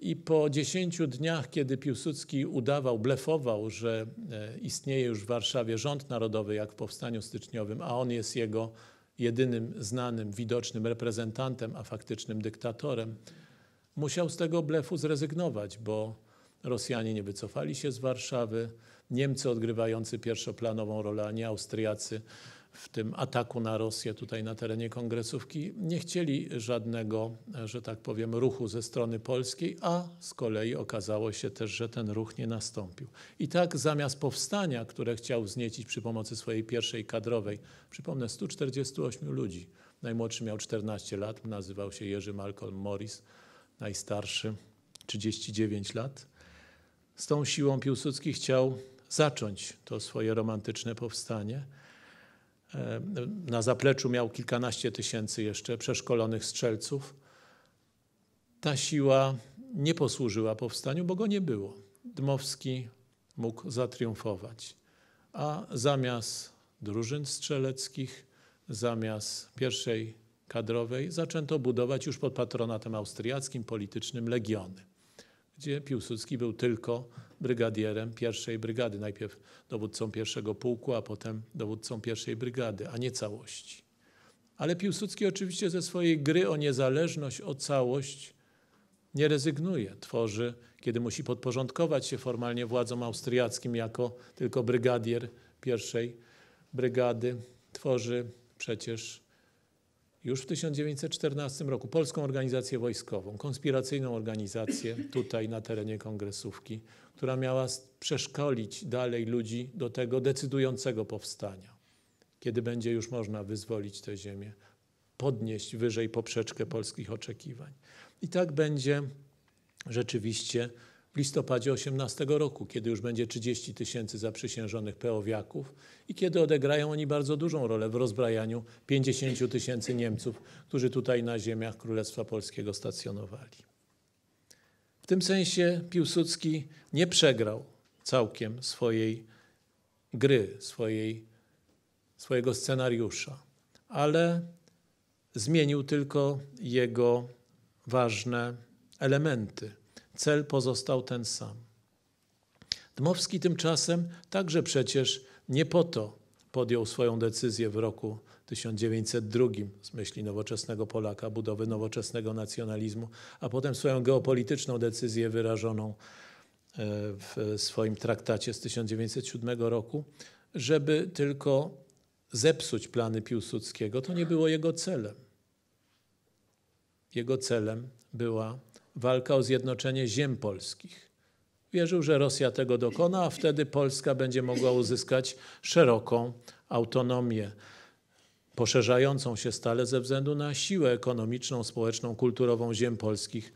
I po 10 dniach, kiedy Piłsudski udawał, blefował, że e, istnieje już w Warszawie rząd narodowy, jak w powstaniu styczniowym, a on jest jego jedynym znanym, widocznym reprezentantem, a faktycznym dyktatorem, musiał z tego blefu zrezygnować, bo Rosjanie nie wycofali się z Warszawy, Niemcy odgrywający pierwszoplanową rolę, a nie Austriacy w tym ataku na Rosję tutaj na terenie kongresówki nie chcieli żadnego, że tak powiem, ruchu ze strony polskiej, a z kolei okazało się też, że ten ruch nie nastąpił. I tak zamiast powstania, które chciał wzniecić przy pomocy swojej pierwszej kadrowej, przypomnę 148 ludzi, najmłodszy miał 14 lat, nazywał się Jerzy Malcolm Morris, najstarszy 39 lat, z tą siłą Piłsudski chciał zacząć to swoje romantyczne powstanie – E, na zapleczu miał kilkanaście tysięcy jeszcze przeszkolonych strzelców. Ta siła nie posłużyła powstaniu, bo go nie było. Dmowski mógł zatriumfować, a zamiast drużyn strzeleckich, zamiast pierwszej kadrowej zaczęto budować już pod patronatem austriackim politycznym legiony gdzie Piłsudski był tylko brygadierem pierwszej brygady. Najpierw dowódcą pierwszego pułku, a potem dowódcą pierwszej brygady, a nie całości. Ale Piłsudski oczywiście ze swojej gry o niezależność, o całość nie rezygnuje. Tworzy, kiedy musi podporządkować się formalnie władzom austriackim jako tylko brygadier pierwszej brygady, tworzy przecież już w 1914 roku Polską Organizację Wojskową, konspiracyjną organizację [clears throat] tutaj na terenie kongresówki, która miała przeszkolić dalej ludzi do tego decydującego powstania. Kiedy będzie już można wyzwolić tę ziemię, podnieść wyżej poprzeczkę polskich oczekiwań. I tak będzie rzeczywiście listopadzie 18 roku, kiedy już będzie 30 tysięcy zaprzysiężonych peowiaków i kiedy odegrają oni bardzo dużą rolę w rozbrajaniu 50 tysięcy Niemców, którzy tutaj na ziemiach Królestwa Polskiego stacjonowali. W tym sensie Piłsudski nie przegrał całkiem swojej gry, swojej, swojego scenariusza, ale zmienił tylko jego ważne elementy cel pozostał ten sam. Dmowski tymczasem także przecież nie po to podjął swoją decyzję w roku 1902 z myśli nowoczesnego Polaka, budowy nowoczesnego nacjonalizmu, a potem swoją geopolityczną decyzję wyrażoną e, w swoim traktacie z 1907 roku, żeby tylko zepsuć plany Piłsudskiego. To nie było jego celem. Jego celem była walka o zjednoczenie ziem polskich. Wierzył, że Rosja tego dokona, a wtedy Polska będzie mogła uzyskać szeroką autonomię, poszerzającą się stale ze względu na siłę ekonomiczną, społeczną, kulturową ziem polskich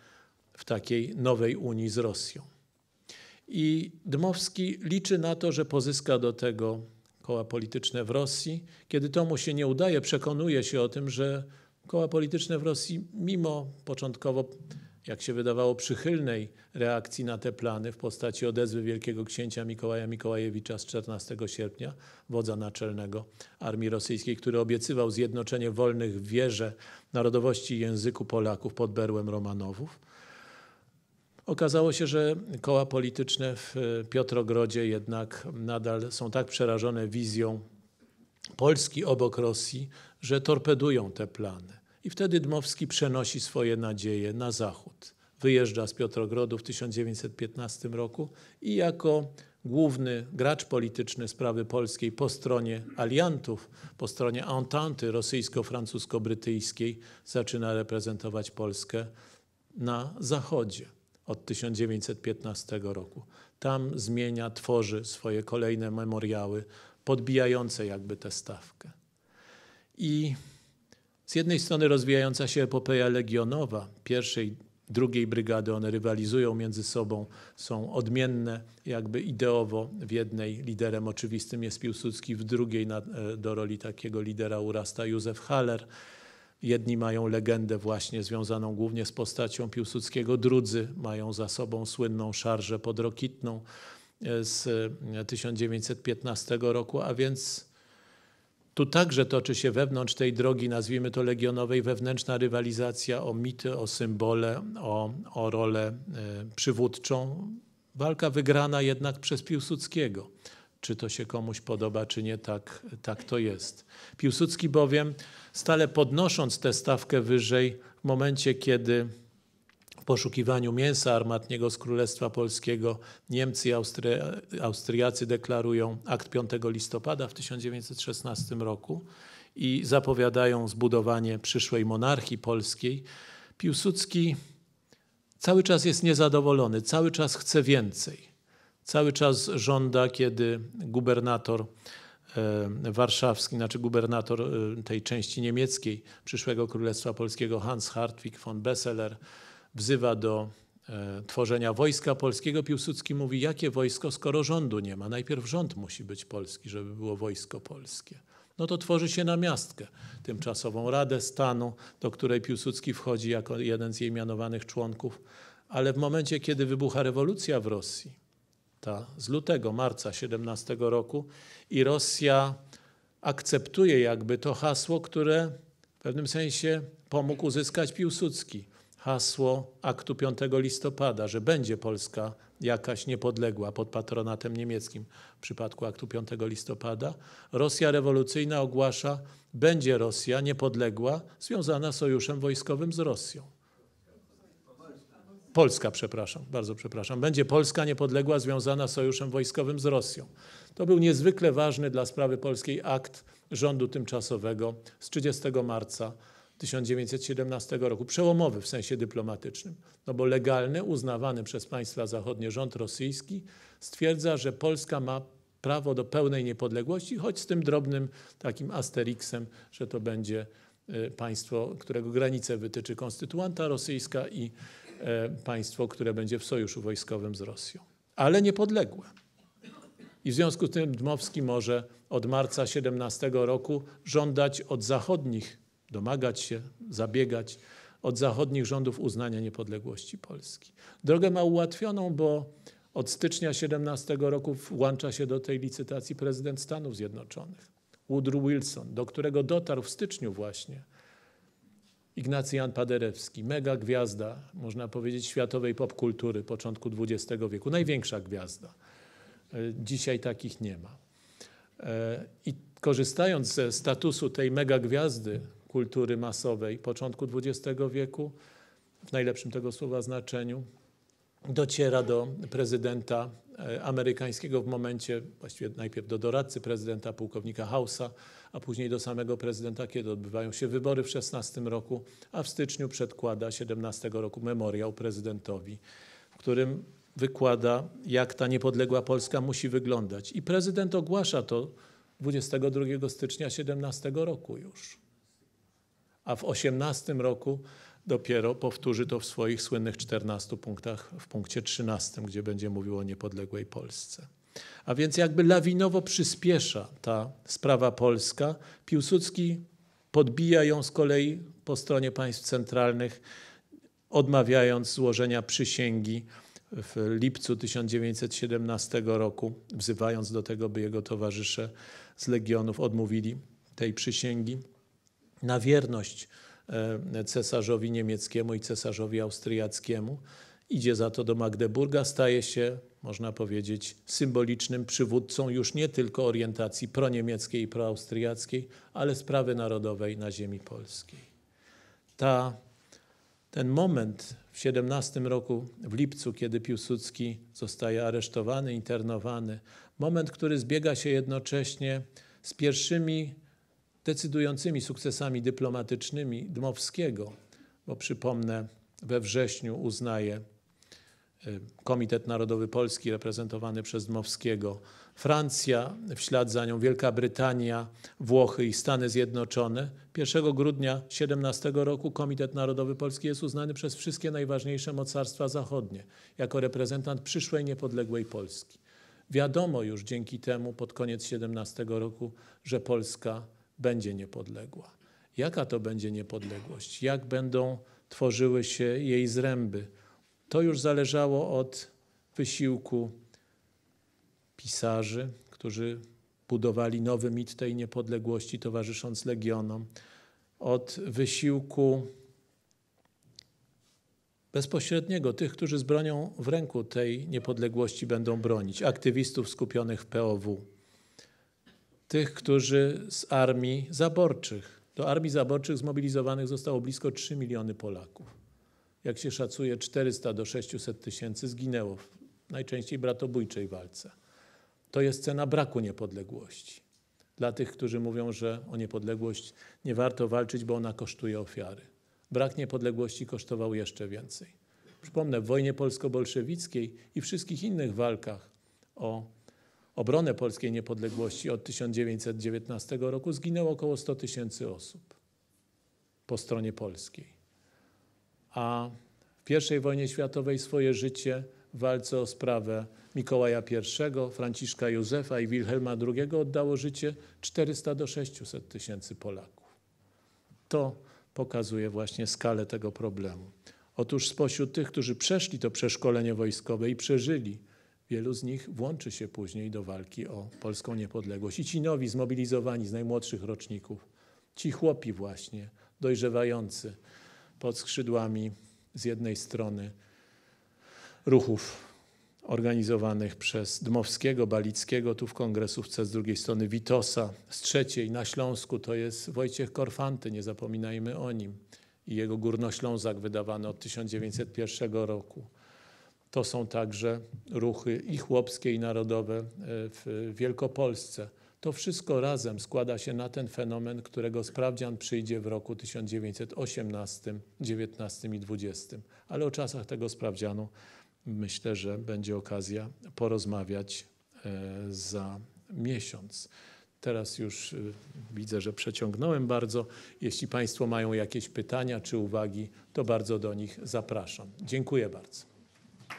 w takiej nowej Unii z Rosją. I Dmowski liczy na to, że pozyska do tego koła polityczne w Rosji. Kiedy to mu się nie udaje, przekonuje się o tym, że koła polityczne w Rosji, mimo początkowo jak się wydawało, przychylnej reakcji na te plany w postaci odezwy wielkiego księcia Mikołaja Mikołajewicza z 14 sierpnia, wodza naczelnego armii rosyjskiej, który obiecywał zjednoczenie wolnych w wierze, narodowości i języku Polaków pod berłem Romanowów. Okazało się, że koła polityczne w Piotrogrodzie jednak nadal są tak przerażone wizją Polski obok Rosji, że torpedują te plany. I wtedy Dmowski przenosi swoje nadzieje na zachód. Wyjeżdża z Piotrogrodu w 1915 roku i jako główny gracz polityczny sprawy polskiej po stronie aliantów, po stronie entanty rosyjsko-francusko-brytyjskiej zaczyna reprezentować Polskę na zachodzie od 1915 roku. Tam zmienia, tworzy swoje kolejne memoriały podbijające jakby tę stawkę. I z jednej strony rozwijająca się epopeja legionowa, pierwszej, drugiej brygady, one rywalizują między sobą, są odmienne jakby ideowo. W jednej liderem oczywistym jest Piłsudski, w drugiej na, e, do roli takiego lidera urasta Józef Haller. Jedni mają legendę właśnie związaną głównie z postacią Piłsudskiego, drudzy mają za sobą słynną szarżę podrokitną e, z 1915 e, roku, a więc tu także toczy się wewnątrz tej drogi, nazwijmy to legionowej, wewnętrzna rywalizacja o mity, o symbole, o, o rolę e, przywódczą. Walka wygrana jednak przez Piłsudskiego. Czy to się komuś podoba, czy nie, tak, tak to jest. Piłsudski bowiem, stale podnosząc tę stawkę wyżej, w momencie, kiedy poszukiwaniu mięsa armatniego z Królestwa Polskiego Niemcy i Austri Austriacy deklarują akt 5 listopada w 1916 roku i zapowiadają zbudowanie przyszłej monarchii polskiej. Piłsudski cały czas jest niezadowolony, cały czas chce więcej. Cały czas żąda, kiedy gubernator e, warszawski, znaczy gubernator e, tej części niemieckiej przyszłego Królestwa Polskiego Hans Hartwig von Besseler wzywa do e, tworzenia Wojska Polskiego, Piłsudski mówi, jakie wojsko, skoro rządu nie ma. Najpierw rząd musi być polski, żeby było wojsko polskie. No to tworzy się na miastkę tymczasową Radę Stanu, do której Piłsudski wchodzi jako jeden z jej mianowanych członków. Ale w momencie, kiedy wybucha rewolucja w Rosji, ta z lutego, marca 17 roku i Rosja akceptuje jakby to hasło, które w pewnym sensie pomógł uzyskać Piłsudski hasło aktu 5 listopada, że będzie Polska jakaś niepodległa pod patronatem niemieckim w przypadku aktu 5 listopada. Rosja rewolucyjna ogłasza, będzie Rosja niepodległa związana sojuszem wojskowym z Rosją. Polska, przepraszam, bardzo przepraszam. Będzie Polska niepodległa związana sojuszem wojskowym z Rosją. To był niezwykle ważny dla sprawy polskiej akt rządu tymczasowego z 30 marca 1917 roku, przełomowy w sensie dyplomatycznym, no bo legalny, uznawany przez państwa zachodnie rząd rosyjski stwierdza, że Polska ma prawo do pełnej niepodległości, choć z tym drobnym takim asteriksem, że to będzie e, państwo, którego granice wytyczy konstytuanta rosyjska i e, państwo, które będzie w sojuszu wojskowym z Rosją, ale niepodległe. I w związku z tym Dmowski może od marca 17 roku żądać od zachodnich domagać się, zabiegać od zachodnich rządów uznania niepodległości Polski. Drogę ma ułatwioną, bo od stycznia 17 roku włącza się do tej licytacji prezydent Stanów Zjednoczonych, Woodrow Wilson, do którego dotarł w styczniu właśnie Ignacy Jan Paderewski, mega gwiazda, można powiedzieć, światowej popkultury początku XX wieku, największa gwiazda. E, dzisiaj takich nie ma. E, I korzystając ze statusu tej mega gwiazdy, kultury masowej początku XX wieku, w najlepszym tego słowa znaczeniu, dociera do prezydenta e, amerykańskiego w momencie, właściwie najpierw do doradcy prezydenta, pułkownika Hausa, a później do samego prezydenta, kiedy odbywają się wybory w 16 roku, a w styczniu przedkłada 17 roku memoriał prezydentowi, w którym wykłada, jak ta niepodległa Polska musi wyglądać. I prezydent ogłasza to 22 stycznia 17 roku już a w 18 roku dopiero powtórzy to w swoich słynnych 14 punktach w punkcie 13, gdzie będzie mówił o niepodległej Polsce. A więc jakby lawinowo przyspiesza ta sprawa polska. Piłsudski podbija ją z kolei po stronie państw centralnych, odmawiając złożenia przysięgi w lipcu 1917 roku, wzywając do tego, by jego towarzysze z legionów odmówili tej przysięgi na wierność e, cesarzowi niemieckiemu i cesarzowi austriackiemu. Idzie za to do Magdeburga, staje się, można powiedzieć, symbolicznym przywódcą już nie tylko orientacji proniemieckiej i proaustriackiej, ale sprawy narodowej na ziemi polskiej. Ta, ten moment w XVII roku, w lipcu, kiedy Piłsudski zostaje aresztowany, internowany, moment, który zbiega się jednocześnie z pierwszymi decydującymi sukcesami dyplomatycznymi Dmowskiego, bo przypomnę, we wrześniu uznaje y, Komitet Narodowy Polski reprezentowany przez Dmowskiego, Francja, w ślad za nią Wielka Brytania, Włochy i Stany Zjednoczone. 1 grudnia 17 roku Komitet Narodowy Polski jest uznany przez wszystkie najważniejsze mocarstwa zachodnie jako reprezentant przyszłej niepodległej Polski. Wiadomo już dzięki temu pod koniec 17 roku, że Polska będzie niepodległa. Jaka to będzie niepodległość? Jak będą tworzyły się jej zręby? To już zależało od wysiłku pisarzy, którzy budowali nowy mit tej niepodległości, towarzysząc legionom, od wysiłku bezpośredniego, tych, którzy z bronią w ręku tej niepodległości będą bronić, aktywistów skupionych w POW tych, którzy z armii zaborczych. Do armii zaborczych zmobilizowanych zostało blisko 3 miliony Polaków. Jak się szacuje, 400 do 600 tysięcy zginęło w najczęściej bratobójczej walce. To jest cena braku niepodległości. Dla tych, którzy mówią, że o niepodległość nie warto walczyć, bo ona kosztuje ofiary. Brak niepodległości kosztował jeszcze więcej. Przypomnę, w wojnie polsko-bolszewickiej i wszystkich innych walkach o obronę polskiej niepodległości od 1919 roku zginęło około 100 tysięcy osób po stronie polskiej. A w I wojnie światowej swoje życie w walce o sprawę Mikołaja I, Franciszka Józefa i Wilhelma II oddało życie 400 do 600 tysięcy Polaków. To pokazuje właśnie skalę tego problemu. Otóż spośród tych, którzy przeszli to przeszkolenie wojskowe i przeżyli Wielu z nich włączy się później do walki o polską niepodległość. I ci nowi, zmobilizowani z najmłodszych roczników, ci chłopi właśnie, dojrzewający pod skrzydłami z jednej strony ruchów organizowanych przez Dmowskiego, Balickiego, tu w kongresówce, z drugiej strony Witosa, z trzeciej na Śląsku to jest Wojciech Korfanty, nie zapominajmy o nim, i jego Górnoślązak wydawany od 1901 roku. To są także ruchy i chłopskie, i narodowe e, w Wielkopolsce. To wszystko razem składa się na ten fenomen, którego sprawdzian przyjdzie w roku 1918, 19 i 20. Ale o czasach tego sprawdzianu myślę, że będzie okazja porozmawiać e, za miesiąc. Teraz już e, widzę, że przeciągnąłem bardzo. Jeśli Państwo mają jakieś pytania czy uwagi, to bardzo do nich zapraszam. Dziękuję bardzo.